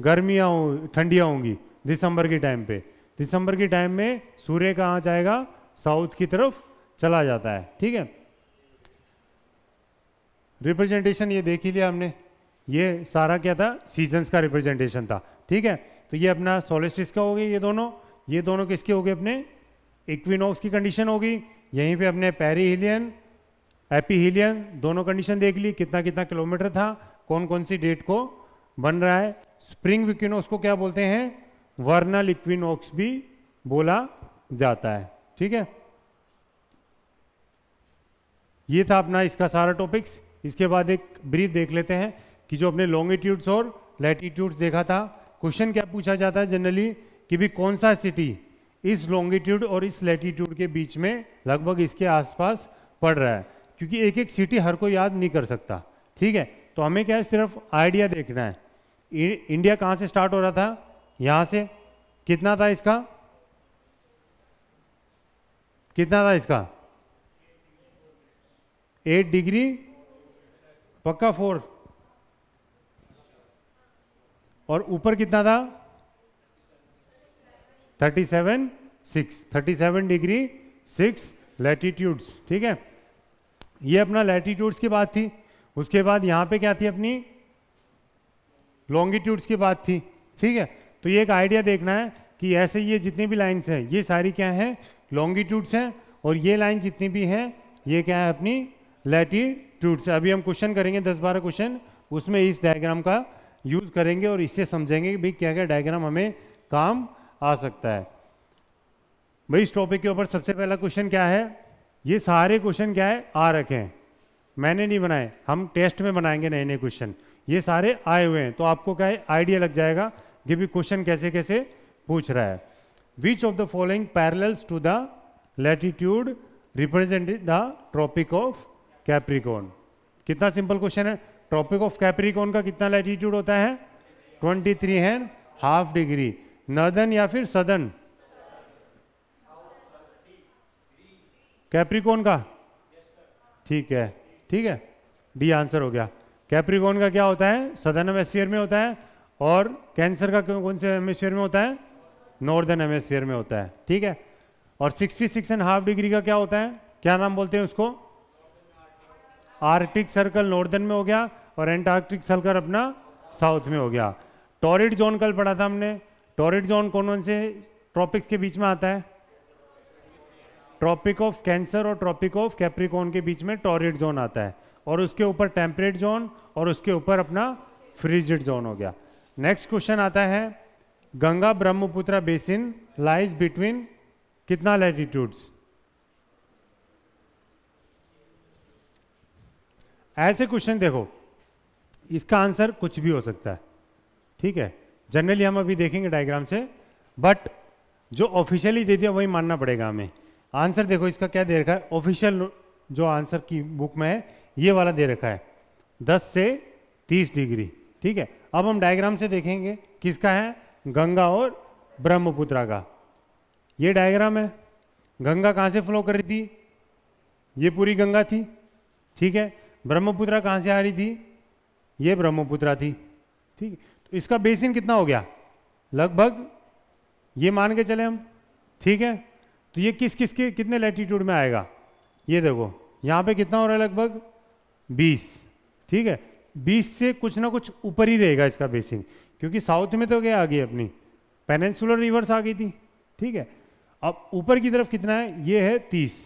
गर्मियाँ हो, ठंडियाँ होंगी दिसंबर के टाइम पे दिसंबर के टाइम में सूर्य कहाँ जाएगा साउथ की तरफ चला जाता है ठीक है रिप्रेजेंटेशन ये देख ही लिया हमने ये सारा क्या था सीजन्स का रिप्रेजेंटेशन था ठीक है तो ये अपना सोलिस्टिस का हो गया ये दोनों ये दोनों किसके हो गए अपने इक्विनॉक्स की कंडीशन होगी यहीं पे अपने पेरी हिलियन एपी हिलियन दोनों कंडीशन देख ली कितना कितना किलोमीटर था कौन कौन सी डेट को बन रहा है स्प्रिंग इक्विनोक्स को क्या बोलते हैं वर्नल इक्विनोक्स भी बोला जाता है ठीक है ये था अपना इसका सारा टॉपिक्स इसके बाद एक ब्रीफ देख लेते हैं कि जो अपने लॉन्गिट्यूड्स और लैटीट्यूड्स देखा था क्वेश्चन क्या पूछा जाता है जनरली कि भी कौन सा सिटी इस लॉन्गिट्यूड और इस लैटीट्यूड के बीच में लगभग इसके आसपास पड़ रहा है क्योंकि एक एक सिटी हर कोई याद नहीं कर सकता ठीक है तो हमें क्या है सिर्फ आइडिया देखना है इंडिया कहाँ से स्टार्ट हो रहा था यहाँ से कितना था इसका कितना था इसका एट डिग्री पक्का फोर और ऊपर कितना था thirty seven six thirty seven degree six latitudes ठीक है ये अपना लैटीट्यूड्स की बात थी उसके बाद यहाँ पे क्या थी अपनी लॉन्गिट्यूड्स की बात थी ठीक है तो ये एक आइडिया देखना है कि ऐसे ये जितनी भी लाइन्स हैं ये सारी क्या है लॉन्गिट्यूड्स हैं और ये लाइन जितनी भी हैं ये क्या है अपनी है अभी हम क्वेश्चन करेंगे दस बारह क्वेश्चन उसमें इस डायग्राम का यूज़ करेंगे और इससे समझेंगे कि भाई क्या क्या डायग्राम हमें काम आ सकता है भाई इस टॉपिक के ऊपर सबसे पहला क्वेश्चन क्या है ये सारे क्वेश्चन क्या है आ रखे हैं मैंने नहीं बनाए हम टेस्ट में बनाएंगे नए नए क्वेश्चन ये सारे आए हुए हैं तो आपको क्या है आइडिया लग जाएगा कि भी क्वेश्चन कैसे कैसे पूछ रहा है which of the following parallels to the latitude represent the tropic of Capricorn कितना सिंपल क्वेश्चन है ट्रॉपिक ऑफ कैप्रिकॉन का कितना लैटीट्यूड होता है 23 थ्री है हाफ डिग्री नदन या फिर सदन कैप्रिकॉन का ठीक है ठीक है डी आंसर हो गया कैप्रिकॉन का क्या होता है सदर्न एमोस्फियर में होता है और कैंसर का कौन से हेमेस्फीयर में होता है नॉर्दर्न हेमेस्फीयर में होता है ठीक है और 66 एंड हाफ डिग्री का क्या होता है क्या नाम बोलते हैं उसको आर्टिक सर्कल नॉर्दर्न में हो गया और एंटार्क्टिक सर्कल अपना साउथ में हो गया टॉरिड जोन कल पढ़ा था हमने टॉरिड जोन कौन कौन से ट्रॉपिक्स के बीच में आता है ट्रॉपिक ऑफ कैंसर और ट्रॉपिक ऑफ कैप्रिकॉन के बीच में टॉरिड जोन आता है और उसके ऊपर टेम्परेट जोन और उसके ऊपर अपना फ्रिजिड जोन हो गया नेक्स्ट क्वेश्चन आता है Ganga Brahmaputra basin lies between कितना लैटिट्यूड्स ऐसे क्वेश्चन देखो इसका आंसर कुछ भी हो सकता है ठीक है जनरली हम अभी देखेंगे डायग्राम से बट जो ऑफिशियली दे दिया वही मानना पड़ेगा हमें आंसर देखो इसका क्या दे रखा है ऑफिशियल जो आंसर की बुक में है ये वाला दे रखा है 10 से 30 डिग्री ठीक है अब हम डायग्राम से देखेंगे किसका है गंगा और ब्रह्मपुत्रा का ये डायग्राम है गंगा कहाँ से फ्लो कर रही थी ये पूरी गंगा थी ठीक है ब्रह्मपुत्रा कहाँ से आ रही थी ये ब्रह्मपुत्रा थी ठीक तो इसका बेसिन कितना हो गया लगभग ये मान के चले हम ठीक है तो ये किस किस के कितने लैटीट्यूड में आएगा ये देखो यहाँ पे कितना हो रहा है लगभग 20 ठीक है 20 से कुछ ना कुछ ऊपर ही रहेगा इसका बेसिंग क्योंकि साउथ में तो क्या आ गई अपनी पेनेंसुलर रिवर्स आ गई थी ठीक है अब ऊपर की तरफ कितना है ये है तीस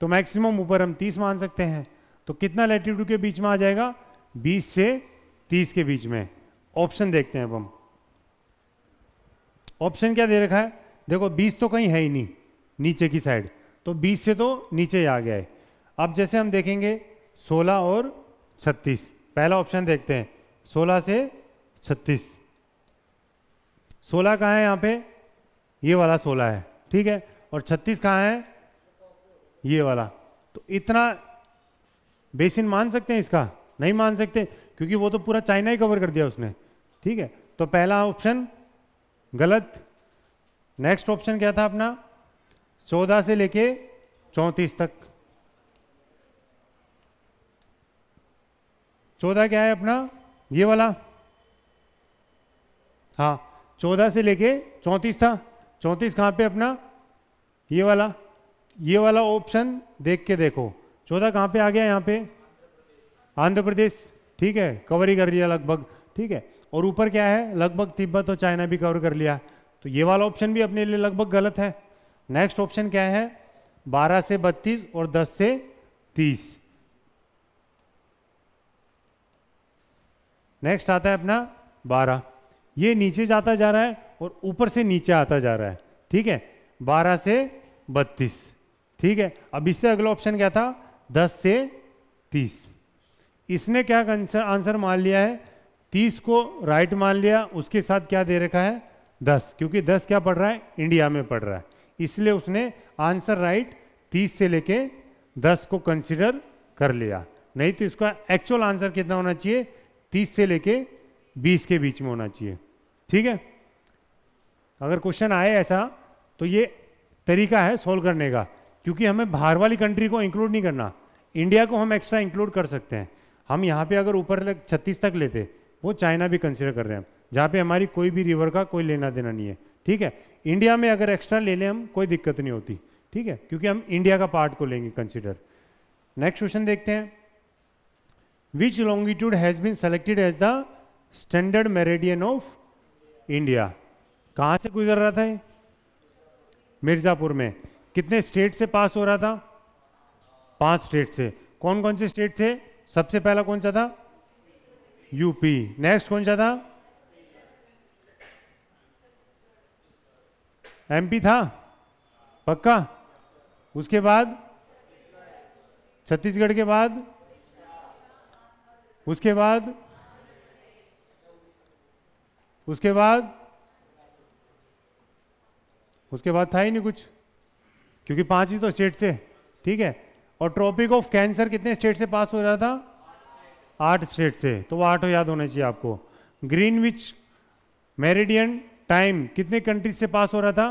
तो मैक्सिमम ऊपर हम तीस मान सकते हैं तो कितना लैटीट्यूड के बीच में आ जाएगा 20 से 30 के बीच में ऑप्शन देखते हैं अब हम ऑप्शन क्या दे रखा है देखो 20 तो कहीं है ही नहीं नीचे की साइड तो 20 से तो नीचे आ गया है अब जैसे हम देखेंगे 16 और 36 पहला ऑप्शन देखते हैं 16 से 36 16 कहाँ है यहाँ पे ये वाला 16 है ठीक है और 36 कहाँ है ये वाला तो इतना बेसिन मान सकते हैं इसका नहीं मान सकते क्योंकि वो तो पूरा चाइना ही कवर कर दिया उसने ठीक है तो पहला ऑप्शन गलत नेक्स्ट ऑप्शन क्या था अपना चौदह से लेके चौंतीस तक चौदह क्या है अपना ये वाला हाँ चौदह से लेके चौंतीस था चौंतीस कहाँ पे अपना ये वाला ये वाला ऑप्शन देख के देखो चौदह कहाँ पे आ गया यहाँ पे आंध्र प्रदेश ठीक है कवर ही कर लिया लगभग ठीक है और ऊपर क्या है लगभग तिब्बत और चाइना भी कवर कर लिया तो ये वाला ऑप्शन भी अपने लिए लगभग गलत है नेक्स्ट ऑप्शन क्या है 12 से 32 और 10 से 30 नेक्स्ट आता है अपना 12 ये नीचे जाता जा रहा है और ऊपर से नीचे आता जा रहा है ठीक है 12 से 32 ठीक है अब इससे अगला ऑप्शन क्या था 10 से 30 इसने क्या आंसर मान लिया है 30 को राइट मान लिया उसके साथ क्या दे रखा है 10 क्योंकि 10 क्या पढ़ रहा है इंडिया में पढ़ रहा है इसलिए उसने आंसर राइट तीस से लेके दस को कंसिडर कर लिया नहीं तो इसका एक्चुअल आंसर कितना होना चाहिए तीस से लेके बीस के बीच में होना चाहिए ठीक है अगर क्वेश्चन आए ऐसा तो ये तरीका है सोल्व करने का क्योंकि हमें बाहर वाली कंट्री को इंक्लूड नहीं करना इंडिया को हम एक्स्ट्रा इंक्लूड कर सकते हैं हम यहाँ पे अगर ऊपर तक छत्तीस तक लेते वो चाइना भी कंसिडर कर रहे हैं जहाँ पे हमारी कोई भी रिवर का कोई लेना देना नहीं है ठीक है इंडिया में अगर एक्स्ट्रा ले लें हम कोई दिक्कत नहीं होती ठीक है क्योंकि हम इंडिया का पार्ट को लेंगे कंसिडर नेक्स्ट क्वेश्चन देखते हैं which longitude has been selected as the standard meridian of India कहां से गुजर रहा था ये मिर्ज़ापुर में कितने स्टेट से पास हो रहा था पांच स्टेट से कौन कौन से स्टेट थे सबसे पहला कौन सा था यूपी नेक्स्ट कौन सा था एमपी था पक्का उसके बाद छत्तीसगढ़ के बाद उसके बाद उसके बाद उसके बाद था ही नहीं कुछ क्योंकि पांच ही तो स्टेट से ठीक है और ट्रॉपिक ऑफ कैंसर कितने स्टेट से पास हो रहा था आठ स्टेट से तो वो आठों याद होने चाहिए आपको ग्रीनविच मेरिडियन टाइम कितने कंट्रीज से पास हो रहा था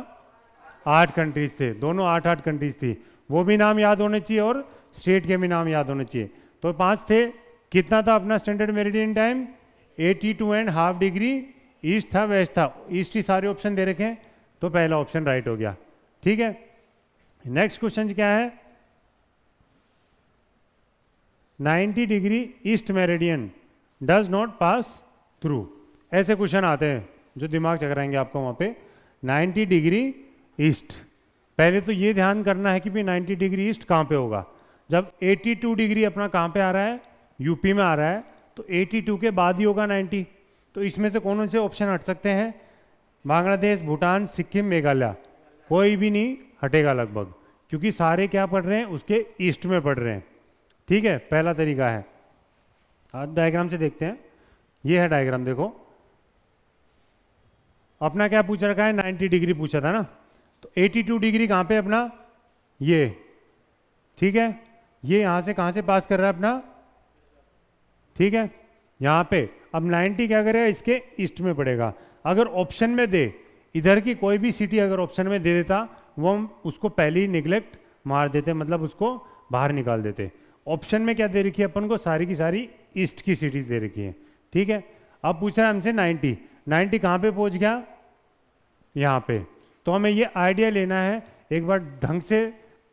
आठ कंट्रीज से दोनों आठ आठ कंट्रीज थी वो भी नाम याद होने चाहिए और स्टेट के भी नाम याद होने चाहिए तो पांच थे कितना था अपना standard meridian time 82 and half degree east था वेस्ट था ईस्ट ही सारे ऑप्शन दे रखे हैं तो पहला ऑप्शन राइट हो गया ठीक है नेक्स्ट क्वेश्चन क्या है 90 degree east meridian does not pass through ऐसे क्वेश्चन आते हैं जो दिमाग चकराएंगे आपको वहाँ पे 90 डिग्री ईस्ट पहले तो ये ध्यान करना है कि भी 90 डिग्री ईस्ट कहाँ पे होगा जब 82 डिग्री अपना कहाँ पे आ रहा है यूपी में आ रहा है तो 82 के बाद ही होगा 90 तो इसमें से कौन से ऑप्शन हट सकते हैं बांग्लादेश भूटान सिक्किम मेघालय कोई भी नहीं हटेगा लगभग क्योंकि सारे क्या पढ़ रहे हैं उसके ईस्ट में पढ़ रहे हैं ठीक है पहला तरीका है आज डायग्राम से देखते हैं ये है डायग्राम देखो अपना क्या पूछ रखा है 90 डिग्री पूछा था ना तो 82 डिग्री कहाँ पे अपना ये ठीक है ये यहाँ से कहाँ से पास कर रहा है अपना ठीक है यहाँ पे अब 90 क्या करेगा इसके ईस्ट में पड़ेगा अगर ऑप्शन में दे इधर की कोई भी सिटी अगर ऑप्शन में दे देता वो हम उसको पहले ही निगलेक्ट मार देते मतलब उसको बाहर निकाल देते ऑप्शन में क्या दे रखी है अपन को सारी की सारी ईस्ट की सिटीज़ दे रखी है ठीक है अब पूछ रहा है हमसे नाइन्टी 90 कहाँ पे पहुँच गया यहाँ पे तो हमें ये आइडिया लेना है एक बार ढंग से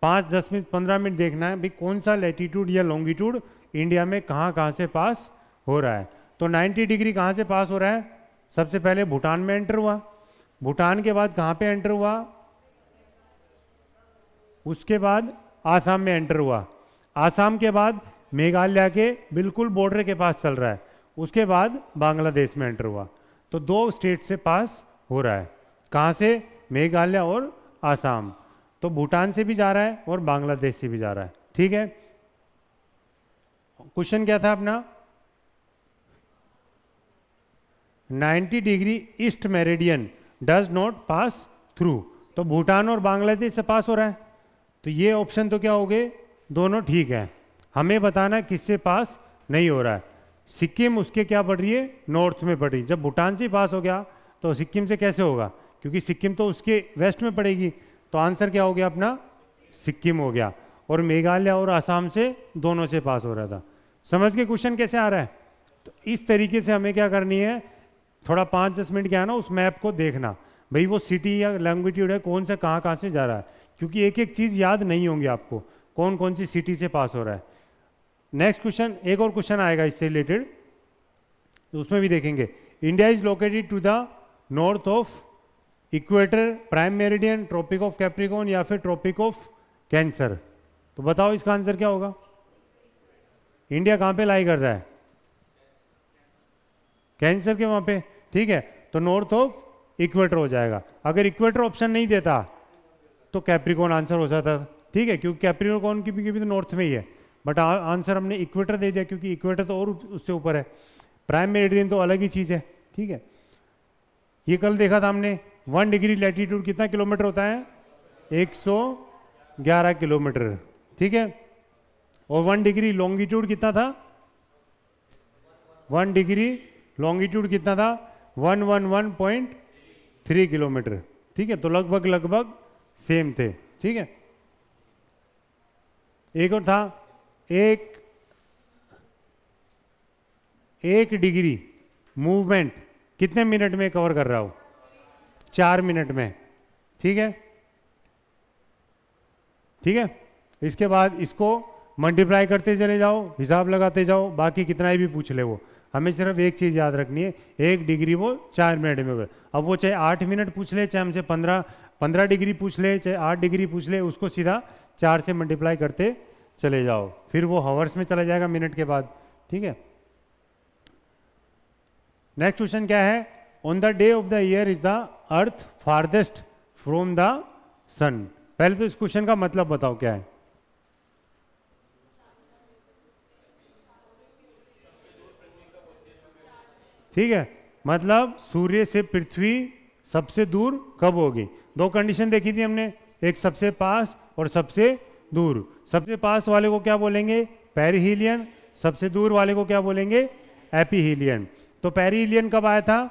पाँच दस मिनट पंद्रह मिनट देखना है भाई कौन सा लेटीट्यूड या लॉन्गिट्यूड इंडिया में कहाँ कहाँ से पास हो रहा है तो 90 डिग्री कहाँ से पास हो रहा है सबसे पहले भूटान में एंटर हुआ भूटान के बाद कहाँ पे एंटर हुआ उसके बाद आसाम में एंटर हुआ आसाम के बाद मेघालय के बिल्कुल बॉर्डर के पास चल रहा है उसके बाद बांग्लादेश में एंटर हुआ तो दो स्टेट से पास हो रहा है कहाँ से मेघालय और आसाम तो भूटान से भी जा रहा है और बांग्लादेश से भी जा रहा है ठीक है क्वेश्चन क्या था अपना 90 degree east meridian does not pass through तो भूटान और बांग्लादेश से पास हो रहा है तो ये ऑप्शन तो क्या हो गए दोनों ठीक है हमें बताना किससे पास नहीं हो रहा है सिक्किम उसके क्या पड़ रही है नॉर्थ में पड़ रही जब भूटान से पास हो गया तो सिक्किम से कैसे होगा क्योंकि सिक्किम तो उसके वेस्ट में पड़ेगी तो आंसर क्या हो गया अपना सिक्किम हो गया और मेघालय और आसाम से दोनों से पास हो रहा था समझ के क्वेश्चन कैसे आ रहा है तो इस तरीके से हमें क्या करनी है थोड़ा पाँच दस मिनट क्या है ना उस मैप को देखना भाई वो सिटी या लैंग्वेज है कौन सा कहाँ कहाँ से जा रहा है क्योंकि एक एक चीज़ याद नहीं होंगी आपको कौन कौन सी सिटी से पास हो रहा है नेक्स्ट क्वेश्चन एक और क्वेश्चन आएगा इससे रिलेटेड उसमें भी देखेंगे India is located to the north of equator prime meridian tropic of Capricorn या फिर ट्रॉपिक ऑफ कैंसर तो बताओ इसका आंसर क्या होगा इंडिया कहां पे लाई कर रहा है कैंसर के वहां पे ठीक है तो नॉर्थ ऑफ इक्वेटर हो जाएगा अगर इक्वेटर ऑप्शन नहीं देता तो कैप्रिकॉन आंसर हो जाता ठीक है क्योंकि कैप्रिकॉन की भी, की भी तो नॉर्थ में ही है बट आंसर हमने इक्वेटर दे दिया क्योंकि इक्वेटर तो और उससे ऊपर है प्राइम मेरिडियन तो अलग ही चीज़ है ठीक है ये कल देखा था हमने वन डिग्री लैटीट्यूड कितना किलोमीटर होता है 111 किलोमीटर ठीक है और वन डिग्री लॉन्गिट्यूड कितना था वन डिग्री लॉन्गिट्यूड कितना था one one one point three kilometre ठीक है तो लगभग लगभग सेम थे ठीक है एक और था एक एक डिग्री मूवमेंट कितने मिनट में कवर कर रहा हूं चार मिनट में ठीक है ठीक है इसके बाद इसको मल्टीप्लाई करते चले जाओ हिसाब लगाते जाओ बाकी कितना ही भी पूछ ले वो हमें सिर्फ एक चीज़ याद रखनी है एक डिग्री वो चार मिनट में अब वो चाहे आठ मिनट पूछ ले चाहे हमसे पंद्रह पंद्रह डिग्री पूछ ले चाहे आठ डिग्री पूछ ले उसको सीधा चार से मल्टीप्लाई करते चले जाओ फिर वो हवर्स में चला जाएगा मिनट के बाद ठीक है नेक्स्ट क्वेश्चन क्या है on the day of the year is the earth farthest from the sun पहले तो इस क्वेश्चन का मतलब बताओ क्या है ठीक है मतलब सूर्य से पृथ्वी सबसे दूर कब होगी दो कंडीशन देखी थी हमने एक सबसे पास और सबसे दूर सबसे पास वाले को क्या बोलेंगे पेरीहीलियन सबसे दूर वाले को क्या बोलेंगे एपीहीलियन तो पेरीहीलियन कब आया था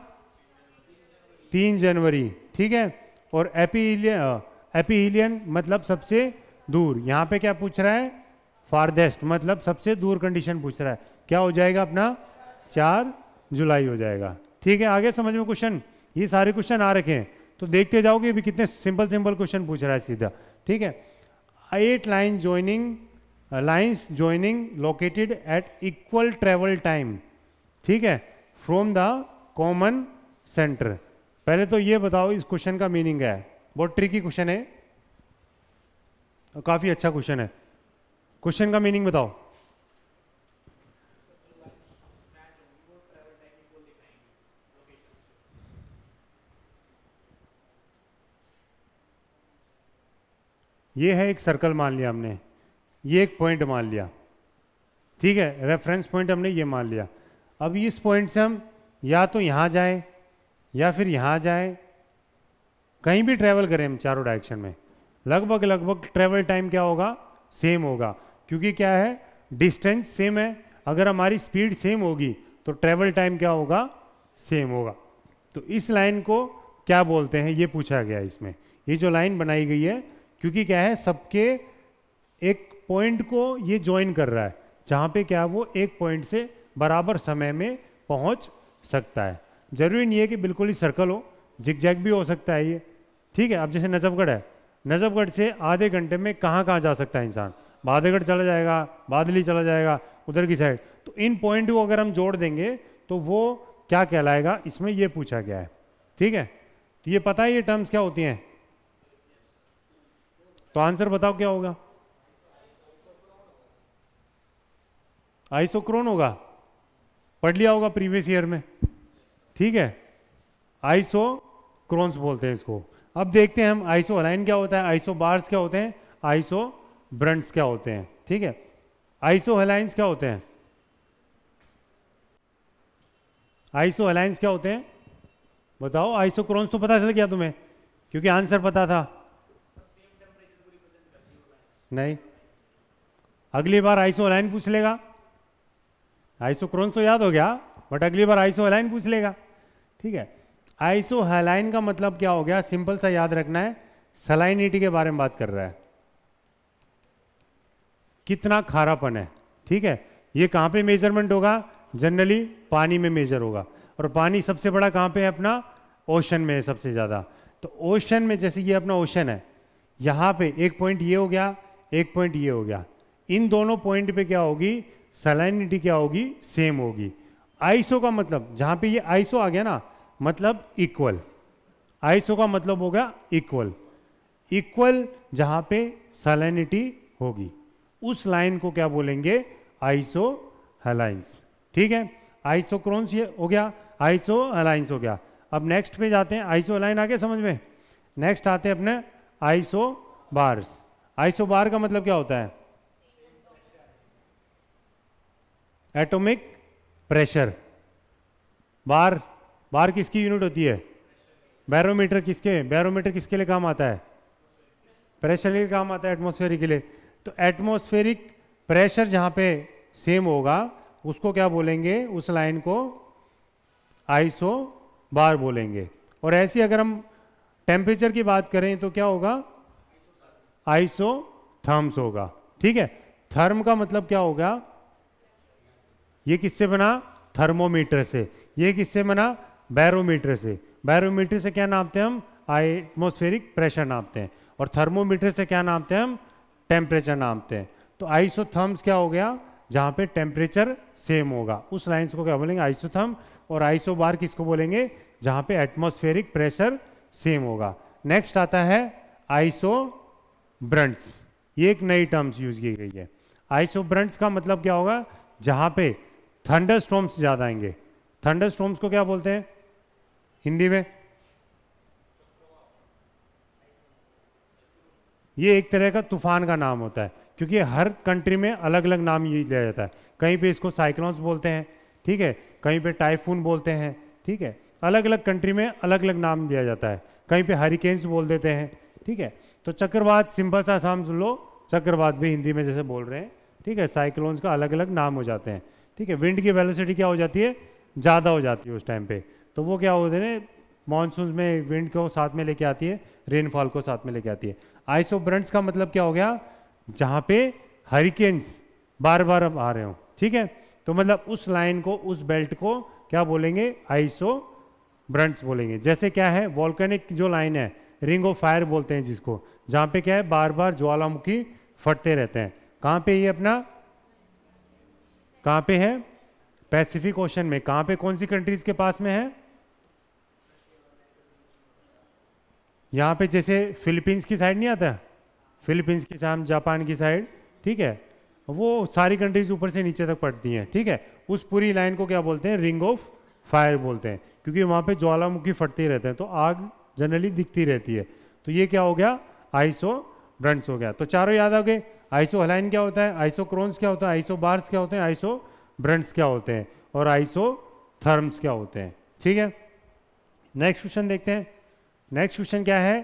तीन जनवरी ठीक है और एपीहीलियन एपीहीलियन मतलब सबसे दूर यहाँ पे क्या पूछ रहा है फारदेस्ट मतलब सबसे दूर कंडीशन पूछ रहा है क्या हो जाएगा अपना चार जुलाई हो जाएगा ठीक है आगे समझ में क्वेश्चन ये सारे क्वेश्चन आ रखे हैं तो देखते जाओगे भी कितने सिंपल सिंपल क्वेश्चन पूछ रहा है सीधा ठीक है eight lines joining uh, lines joining located at equal travel time ठीक है फ्रॉम द कॉमन सेंटर पहले तो ये बताओ इस क्वेश्चन का मीनिंग है बहुत ट्रिकी क्वेश्चन है काफ़ी अच्छा क्वेश्चन है क्वेश्चन का मीनिंग बताओ ये है एक सर्कल मान लिया हमने ये एक पॉइंट मान लिया ठीक है रेफरेंस पॉइंट हमने ये मान लिया अब इस पॉइंट से हम या तो यहाँ जाए या फिर यहाँ जाए कहीं भी ट्रैवल करें हम चारों डायरेक्शन में लगभग लगभग ट्रैवल टाइम क्या होगा सेम होगा क्योंकि क्या है डिस्टेंस सेम है अगर हमारी स्पीड सेम होगी तो ट्रैवल टाइम क्या होगा सेम होगा तो इस लाइन को क्या बोलते हैं ये पूछा गया इसमें ये जो लाइन बनाई गई है क्योंकि क्या है सबके एक पॉइंट को ये ज्वाइन कर रहा है जहाँ पे क्या वो एक पॉइंट से बराबर समय में पहुँच सकता है ज़रूरी नहीं है कि बिल्कुल ही सर्कल हो जिक जैक भी हो सकता है ये ठीक है अब जैसे नजफगढ़ है नजफगढ़ से आधे घंटे में कहाँ कहाँ जा सकता है इंसान बाधेगढ़ चला जाएगा बादली चला जाएगा उधर की साइड तो इन पॉइंट को अगर हम जोड़ देंगे तो वो क्या कहलाएगा इसमें ये पूछा गया है ठीक है तो ये पता है ये टर्म्स क्या होती हैं तो आंसर बताओ क्या होगा आइसोक्रोन होगा पढ़ लिया होगा प्रीवियस ईयर में ठीक है आइसो क्रोन्स बोलते हैं इसको अब देखते हैं हम आइसो अलाइन क्या होता है आइसो बार्स क्या होते हैं आइसो ब्रंट्स क्या होते हैं ठीक है आइसो अलाइंस क्या होते हैं आइसो अलाइंस क्या होते हैं बताओ आइसो क्रोन्स तो पता चल गया तुम्हें क्योंकि आंसर पता था नहीं अगली बार आइसो लाइन पूछ लेगा आइसो क्रोन तो याद हो गया बट अगली बार आइसो हलाइन पूछ लेगा ठीक है आइसो हलाइन का मतलब क्या हो गया सिंपल सा याद रखना है सलाइनिटी के बारे में बात कर रहा है कितना खारापन है ठीक है ये कहां पे मेजरमेंट होगा जनरली पानी में मेजर होगा और पानी सबसे बड़ा कहां पे है अपना ओशन में है सबसे ज़्यादा तो ओशन में जैसे ये अपना ओशन है यहां पे एक पॉइंट ये हो गया एक पॉइंट ये हो गया इन दोनों पॉइंट पे क्या होगी सलाइनिटी क्या होगी सेम होगी आइसो का मतलब जहां पे ये आइसो आ गया ना मतलब इक्वल आइसो का मतलब होगा इक्वल इक्वल जहां पे सलाइनिटी होगी उस लाइन को क्या बोलेंगे आइसो हलाइंस ठीक है आइसोक्रोन्स ये हो गया आइसो अलाइंस हो गया अब नेक्स्ट पे जाते हैं आइसो अलाइन आगे समझ में नेक्स्ट आते हैं अपने आइसो बार्स आइसोबार का मतलब क्या होता है एटॉमिक प्रेशर बार बार किसकी यूनिट होती है बैरोमीटर किसके बैरोमीटर किसके लिए काम आता है प्रेशर के लिए काम आता है एटमोस्फेयर के लिए तो एटमोस्फेरिक प्रेशर जहां पे सेम होगा उसको क्या बोलेंगे उस लाइन को आइसो बार बोलेंगे और ऐसी अगर हम टेम्परेचर की बात करें तो क्या होगा आइसो थर्म्स होगा ठीक है थर्म का मतलब क्या होगा ये किससे बना थर्मोमीटर से ये किससे बना बैरोमीटर से बैरोमीटर से क्या नापते हैं हम आइटमोस्फेरिक प्रेशर नापते हैं और थर्मोमीटर से क्या नापते हैं हम टेम्परेचर नापते हैं तो आइसोथर्म्स क्या हो गया जहां पे टेम्परेचर सेम होगा उस लाइन्स को क्या बोलेंगे आइसोथर्म और आइसो बार किसको बोलेंगे जहां पे एटमोस्फेरिक प्रेशर सेम होगा नेक्स्ट आता है आइसो ब्रंट्स ये एक नई टर्म्स यूज की गई है आइसो ब्रंट्स का मतलब क्या होगा जहां पे थंडर स्टोम्स ज़्यादा आएंगे थंडर स्टोम्स को क्या बोलते हैं हिंदी में ये एक तरह का तूफान का नाम होता है क्योंकि हर कंट्री में अलग अलग नाम ये लिया जाता है कहीं पे इसको साइक्लोन्स बोलते हैं ठीक है कहीं पे टाइफून बोलते हैं ठीक है अलग अलग कंट्री में अलग अलग नाम दिया जाता है कहीं पे हरिकेन्स बोल देते हैं ठीक है तो चक्रवात सिंपल सा हम सुन लो चक्रवात भी हिंदी में जैसे बोल रहे हैं ठीक है साइक्लोन्स का अलग अलग नाम हो जाते हैं ठीक है विंड की वेलोसिटी क्या हो जाती है ज़्यादा हो जाती है उस टाइम पे तो वो क्या होते हैं मानसून में विंड को साथ में लेके आती है रेनफॉल को साथ में लेके आती है आइसोब्रंट्स का मतलब क्या हो गया जहाँ पे हरिकेन्स बार बार हम आ रहे हो ठीक है तो मतलब उस लाइन को उस बेल्ट को क्या बोलेंगे आइसो ब्रंट्स बोलेंगे जैसे क्या है वॉल्केनिक जो लाइन है रिंग ऑफ फायर बोलते हैं जिसको जहाँ पे क्या है बार बार ज्वालामुखी फटते रहते हैं कहाँ पे ये अपना कहाँ पे है पैसिफिक ओशन में कहाँ पे कौन सी कंट्रीज के पास में है यहाँ पे जैसे फिलीपींस की साइड नहीं आता फिलीपींस की साम जापान की साइड ठीक है वो सारी कंट्रीज ऊपर से नीचे तक पड़ती हैं ठीक है उस पूरी लाइन को क्या बोलते हैं रिंग ऑफ फायर बोलते हैं क्योंकि वहाँ पे ज्वालामुखी फटते रहते हैं तो आग जनरली दिखती रहती है तो ये क्या हो गया आइसो ब्रंट्स हो गया तो चारों याद आ गए आइसो हलाइन क्या होता है आइसो क्रोन्स क्या होता है आइसो बार्स क्या होते हैं आइसो ब्रंट्स क्या होते हैं और आइसो थर्म्स क्या होते हैं ठीक है नेक्स्ट क्वेश्चन देखते हैं नेक्स्ट क्वेश्चन क्या है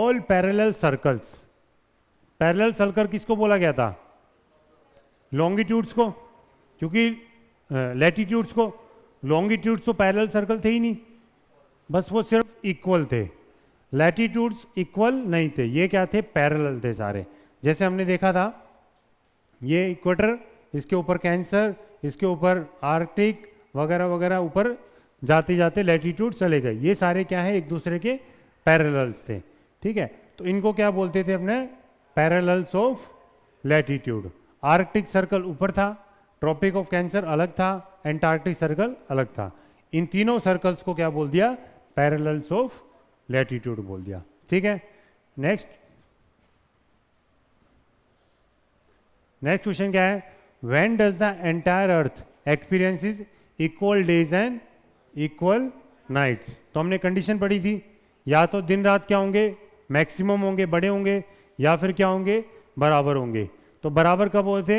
all parallel circles parallel circle किसको बोला गया था लॉन्गिट्यूड्स को क्योंकि लेटीट्यूड्स को लॉन्गिट्यूड्स तो पैरेलल सर्कल थे ही नहीं बस वो सिर्फ इक्वल थे लैटीट्यूड्स इक्वल नहीं थे ये क्या थे पैरेलल थे सारे जैसे हमने देखा था ये इक्वेटर इसके ऊपर कैंसर इसके ऊपर आर्कटिक वगैरह वगैरह ऊपर जाते जाते लैटीट्यूड चले गए ये सारे क्या है एक दूसरे के पैरेलल्स थे ठीक है तो इनको क्या बोलते थे अपने parallels of latitude Arctic circle ऊपर था ट्रॉपिक ऑफ कैंसर अलग था एंटार्कटिक सर्कल अलग था इन तीनों सर्कल्स को क्या बोल दिया पैरल्स ऑफ लेटीट्यूड बोल दिया ठीक है नेक्स्ट नेक्स्ट क्वेश्चन क्या है does the entire earth experience is equal days and equal nights तो हमने कंडीशन पढ़ी थी या तो दिन रात क्या होंगे मैक्सिमम होंगे बड़े होंगे या फिर क्या होंगे बराबर होंगे तो बराबर कब होते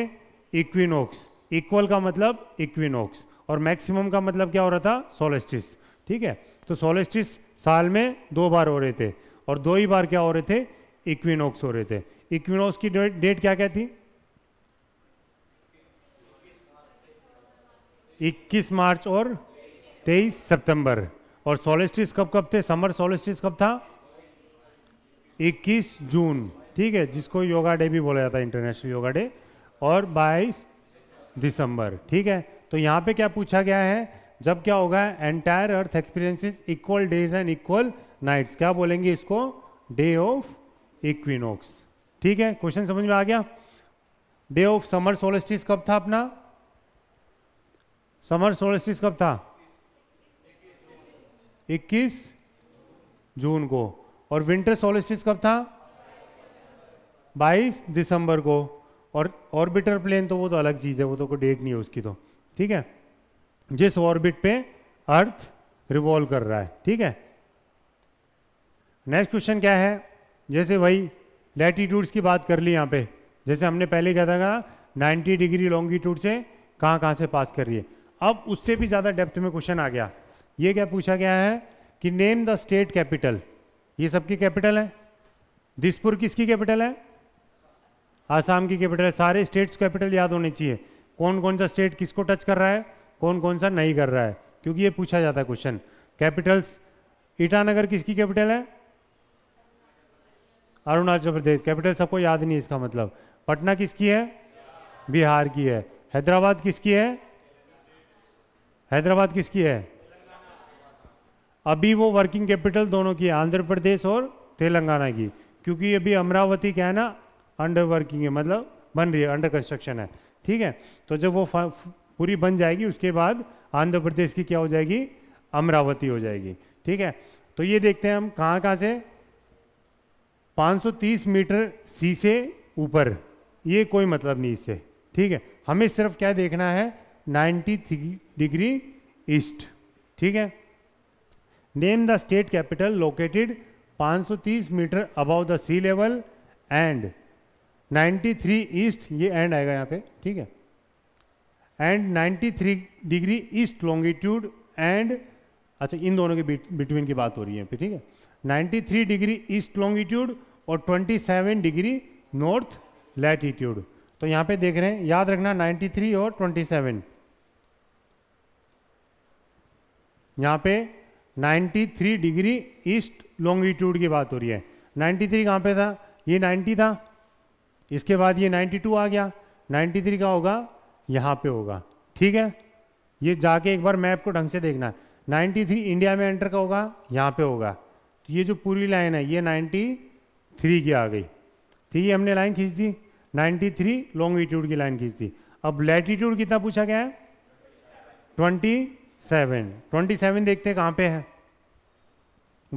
इक्विनोक्स इक्वल का मतलब इक्विनोक्स और मैक्सिमम का मतलब क्या हो रहा था सोलस्टिस ठीक है तो सोलेस्टिस साल में दो बार हो रहे थे और दो ही बार क्या हो रहे थे इक्विनोक्स हो रहे थे इक्विनोक्स की डेट डेट क्या क्या थी 21 मार्च और 23 सितंबर और सोलेस्टिस कब कब थे समर सोलेस्टिस कब था 21 जून ठीक है जिसको योगा डे भी बोला जाता है इंटरनेशनल योगा डे और 22 दिसंबर ठीक है तो यहाँ पे क्या पूछा गया है जब क्या होगा entire earth experiences equal days and equal nights क्या बोलेंगे इसको डे ऑफ इक्विनोक्स ठीक है क्वेश्चन समझ में आ गया डे ऑफ समर सोलस्टिस कब था अपना समर सोलस्टिस कब था 21 जून को और विंटर सोलस्टिस कब था 22 दिसंबर को और ऑर्बिटर प्लेन तो वो तो अलग चीज़ है वो तो कोई डेट नहीं है उसकी तो ठीक है जिस ऑर्बिट पे अर्थ रिवॉल्व कर रहा है ठीक है नेक्स्ट क्वेश्चन क्या है जैसे वही लैटीट्यूड्स की बात कर ली यहाँ पे जैसे हमने पहले क्या था 90 डिग्री लॉन्गिट्यूड से कहाँ कहाँ से पास कर रही है अब उससे भी ज़्यादा डेप्थ में क्वेश्चन आ गया ये क्या पूछा गया है कि नेम द स्टेट कैपिटल ये सबकी कैपिटल है दिसपुर किसकी कैपिटल है आसाम की कैपिटल है सारे स्टेट्स कैपिटल याद होने चाहिए कौन कौन सा स्टेट किसको टच कर रहा है कौन कौन सा नहीं कर रहा है क्योंकि ये पूछा जाता है क्वेश्चन कैपिटल्स ईटानगर किसकी कैपिटल है अरुणाचल प्रदेश कैपिटल सबको याद नहीं इसका मतलब पटना किसकी है बिहार की है हैदराबाद किसकी है हैदराबाद किसकी है अभी वो वर्किंग कैपिटल दोनों की है आंध्र प्रदेश और तेलंगाना की क्योंकि अभी अमरावती क्या है ना अंडर वर्किंग है मतलब बन रही है अंडर कंस्ट्रक्शन है ठीक है तो जब वो पूरी बन जाएगी उसके बाद आंध्र प्रदेश की क्या हो जाएगी अमरावती हो जाएगी ठीक है तो ये देखते हैं हम कहाँ कहाँ से 530 मीटर सी से ऊपर ये कोई मतलब नहीं इससे ठीक है हमें सिर्फ क्या देखना है 90 डिग्री ईस्ट ठीक है name the state capital located 530 metre above the sea level and 93 east ये एंड आएगा यहाँ पे ठीक है and 93 degree east longitude and अच्छा इन दोनों के बिटवीन की बात हो रही है फिर ठीक है 93 डिग्री ईस्ट लॉन्गिट्यूड और 27 डिग्री नॉर्थ लैटिट्यूड तो यहाँ पे देख रहे हैं याद रखना 93 और 27 यहाँ पे 93 डिग्री ईस्ट लॉन्गिट्यूड की बात हो रही है 93 कहाँ पर था ये 90 था इसके बाद ये 92 आ गया 93 का होगा यहाँ पे होगा ठीक है ये जाके एक बार मैप को ढंग से देखना नाइन्टी थ्री इंडिया में एंटर का होगा यहाँ पे होगा तो ये जो पूरी लाइन है ये नाइन्टी थ्री की आ गई ठीक है हमने लाइन खींच दी नाइन्टी 93 लॉन्गिट्यूड की लाइन खींच दी अब लेटीट्यूड कितना पूछा गया है ट्वेंटी सेवन ट्वेंटी सेवन देखते कहाँ पे है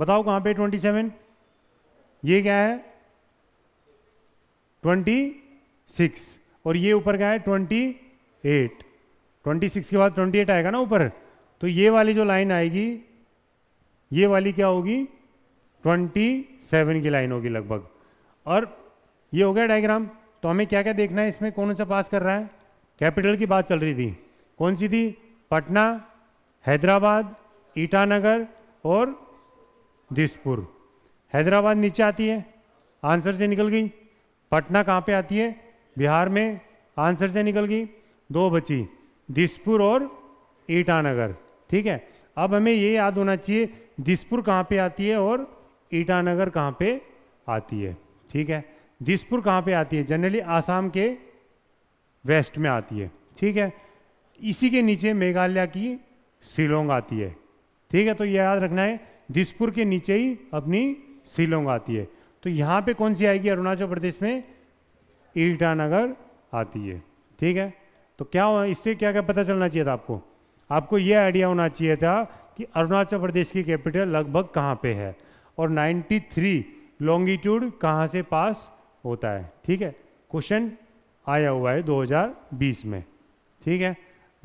बताओ कहाँ पे ट्वेंटी सेवन ये क्या है ट्वेंटी सिक्स और ये ऊपर क्या है ट्वेंटी 20 एट ट्वेंटी सिक्स के बाद ट्वेंटी एट आएगा ना ऊपर तो ये वाली जो लाइन आएगी ये वाली क्या होगी ट्वेंटी सेवन की लाइन होगी लगभग और ये हो गया डायग्राम तो हमें क्या क्या देखना है इसमें कौन सा पास कर रहा है कैपिटल की बात चल रही थी कौन सी थी पटना हैदराबाद ईटानगर और दिसपुर हैदराबाद नीचे आती है आंसर से निकल गई पटना कहाँ पे आती है बिहार में आंसर से निकल गई दो बची दिसपुर और ईटानगर ठीक है अब हमें ये याद होना चाहिए दिसपुर कहाँ पे आती है और ईटानगर कहाँ पे आती है ठीक है दिसपुर कहाँ पे आती है जनरली आसाम के वेस्ट में आती है ठीक है इसी के नीचे मेघालय की शिलोंग आती है ठीक है तो ये याद रखना है दिसपुर के नीचे ही अपनी शिलोंग आती है तो यहाँ पे कौन सी आएगी अरुणाचल प्रदेश में ईटानगर आती है ठीक है तो क्या इससे क्या क्या पता चलना चाहिए था आपको आपको यह आइडिया होना चाहिए था कि अरुणाचल प्रदेश की कैपिटल लगभग कहाँ पे है और 93 लॉन्गिट्यूड कहाँ से पास होता है ठीक है क्वेश्चन आया हुआ है 2020 में ठीक है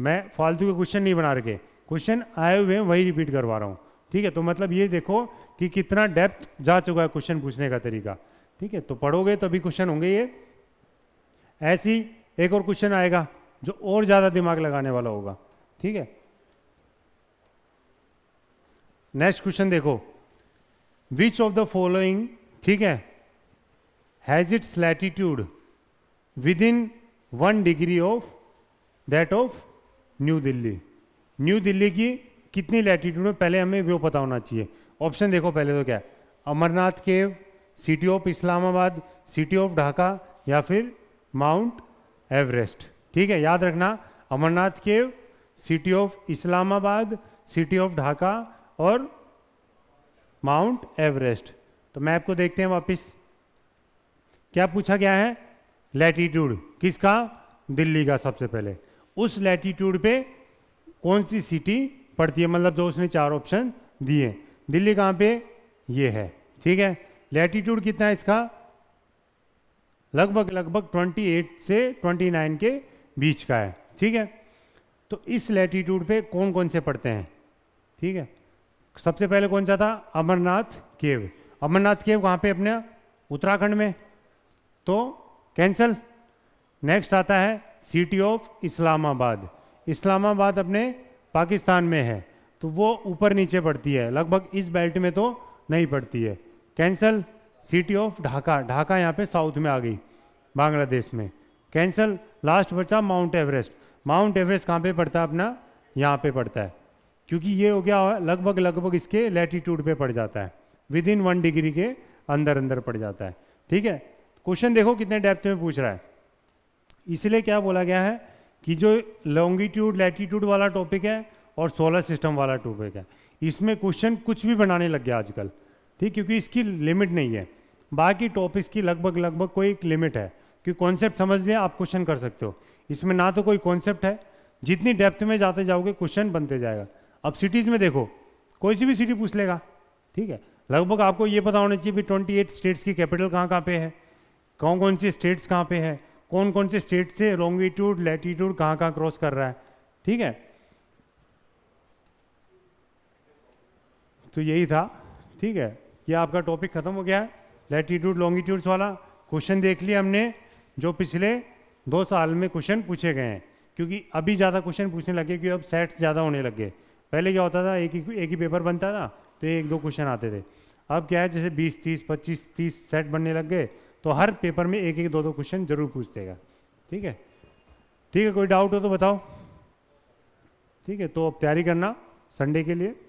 मैं फालतू के क्वेश्चन नहीं बना रखे क्वेश्चन आए हुए हैं वही रिपीट करवा रहा हूँ ठीक है तो मतलब ये देखो कि कितना डेप्थ जा चुका है क्वेश्चन पूछने का तरीका ठीक है तो पढ़ोगे तो अभी क्वेश्चन होंगे ये ऐसी एक और क्वेश्चन आएगा जो और ज़्यादा दिमाग लगाने वाला होगा ठीक है नेक्स्ट क्वेश्चन देखो विच ऑफ द फॉलोइंग ठीक है has its latitude within one degree of that of New Delhi New Delhi की कितनी लैटिट्यूड है पहले हमें वो पता होना चाहिए ऑप्शन देखो पहले तो क्या है Amarnath cave city of Islamabad city of Dhaka या फिर माउंट एवरेस्ट ठीक है याद रखना Amarnath cave city of Islamabad city of Dhaka और माउंट एवरेस्ट तो मैप को देखते हैं वापस क्या पूछा गया है लैटीट्यूड किसका दिल्ली का सबसे पहले उस लैटीट्यूड पे कौन सी सिटी पड़ती है मतलब जो उसने चार ऑप्शन दिए दिल्ली कहाँ पे ये है ठीक है लैटीट्यूड कितना है इसका लगभग लगभग 28 से 29 के बीच का है ठीक है तो इस लैटीट्यूड पे कौन कौन से पड़ते हैं ठीक है सबसे पहले कौन सा था अमरनाथ केव अमरनाथ केव कहाँ पे अपने उत्तराखंड में तो कैंसल नेक्स्ट आता है सिटी ऑफ इस्लामाबाद इस्लामाबाद अपने पाकिस्तान में है तो वो ऊपर नीचे पड़ती है लगभग इस बेल्ट में तो नहीं पड़ती है cancel city of Dhaka Dhaka यहाँ पे साउथ में आ गई बांग्लादेश में कैंसल लास्ट बचा माउंट एवरेस्ट माउंट एवरेस्ट कहाँ पे पड़ता है अपना यहाँ पे पड़ता है क्योंकि ये हो गया लगभग लगभग इसके लेटीट्यूड पे पड़ जाता है विद इन वन डिग्री के अंदर अंदर पड़ जाता है ठीक है क्वेश्चन देखो कितने डेप्थ में पूछ रहा है इसलिए क्या बोला गया है कि जो लॉन्गिट्यूड लेटीट्यूड वाला टॉपिक है और सोलर सिस्टम वाला टॉपिक है इसमें क्वेश्चन कुछ भी बनाने लग गया आजकल ठीक क्योंकि इसकी लिमिट नहीं है बाकी टॉपिक्स की लगभग लगभग कोई एक लिमिट है कि कॉन्सेप्ट समझ लिया आप क्वेश्चन कर सकते हो इसमें ना तो कोई कॉन्सेप्ट है जितनी डेप्थ में जाते जाओगे क्वेश्चन बनते जाएगा अब सिटीज़ में देखो कोई सी भी सिटी पूछ लेगा ठीक है लगभग आपको ये पता होना चाहिए भी ट्वेंटी एट स्टेट्स की कैपिटल कहाँ कहाँ पे है कौन कौन से स्टेट्स कहाँ पे है कौन कौन से स्टेट से लॉन्गिट्यूड लेटीट्यूड कहाँ कहाँ क्रॉस कर रहा है ठीक है तो यही था ठीक है ये आपका टॉपिक खत्म हो गया है लेटीट्यूड लॉन्गिट्यूड्स वाला क्वेश्चन देख लिया हमने जो पिछले दो साल में क्वेश्चन पूछे गए हैं क्योंकि अभी ज़्यादा क्वेश्चन पूछने लगे क्योंकि अब सेट्स ज़्यादा होने लग गए पहले क्या होता था एक ही एक ही पेपर बनता था तो एक दो क्वेश्चन आते थे अब क्या है जैसे 20 30 25 30 सेट बनने लग गए तो हर पेपर में एक एक दो दो क्वेश्चन जरूर पूछ देगा ठीक है ठीक है कोई डाउट हो तो बताओ ठीक है तो अब तैयारी करना संडे के लिए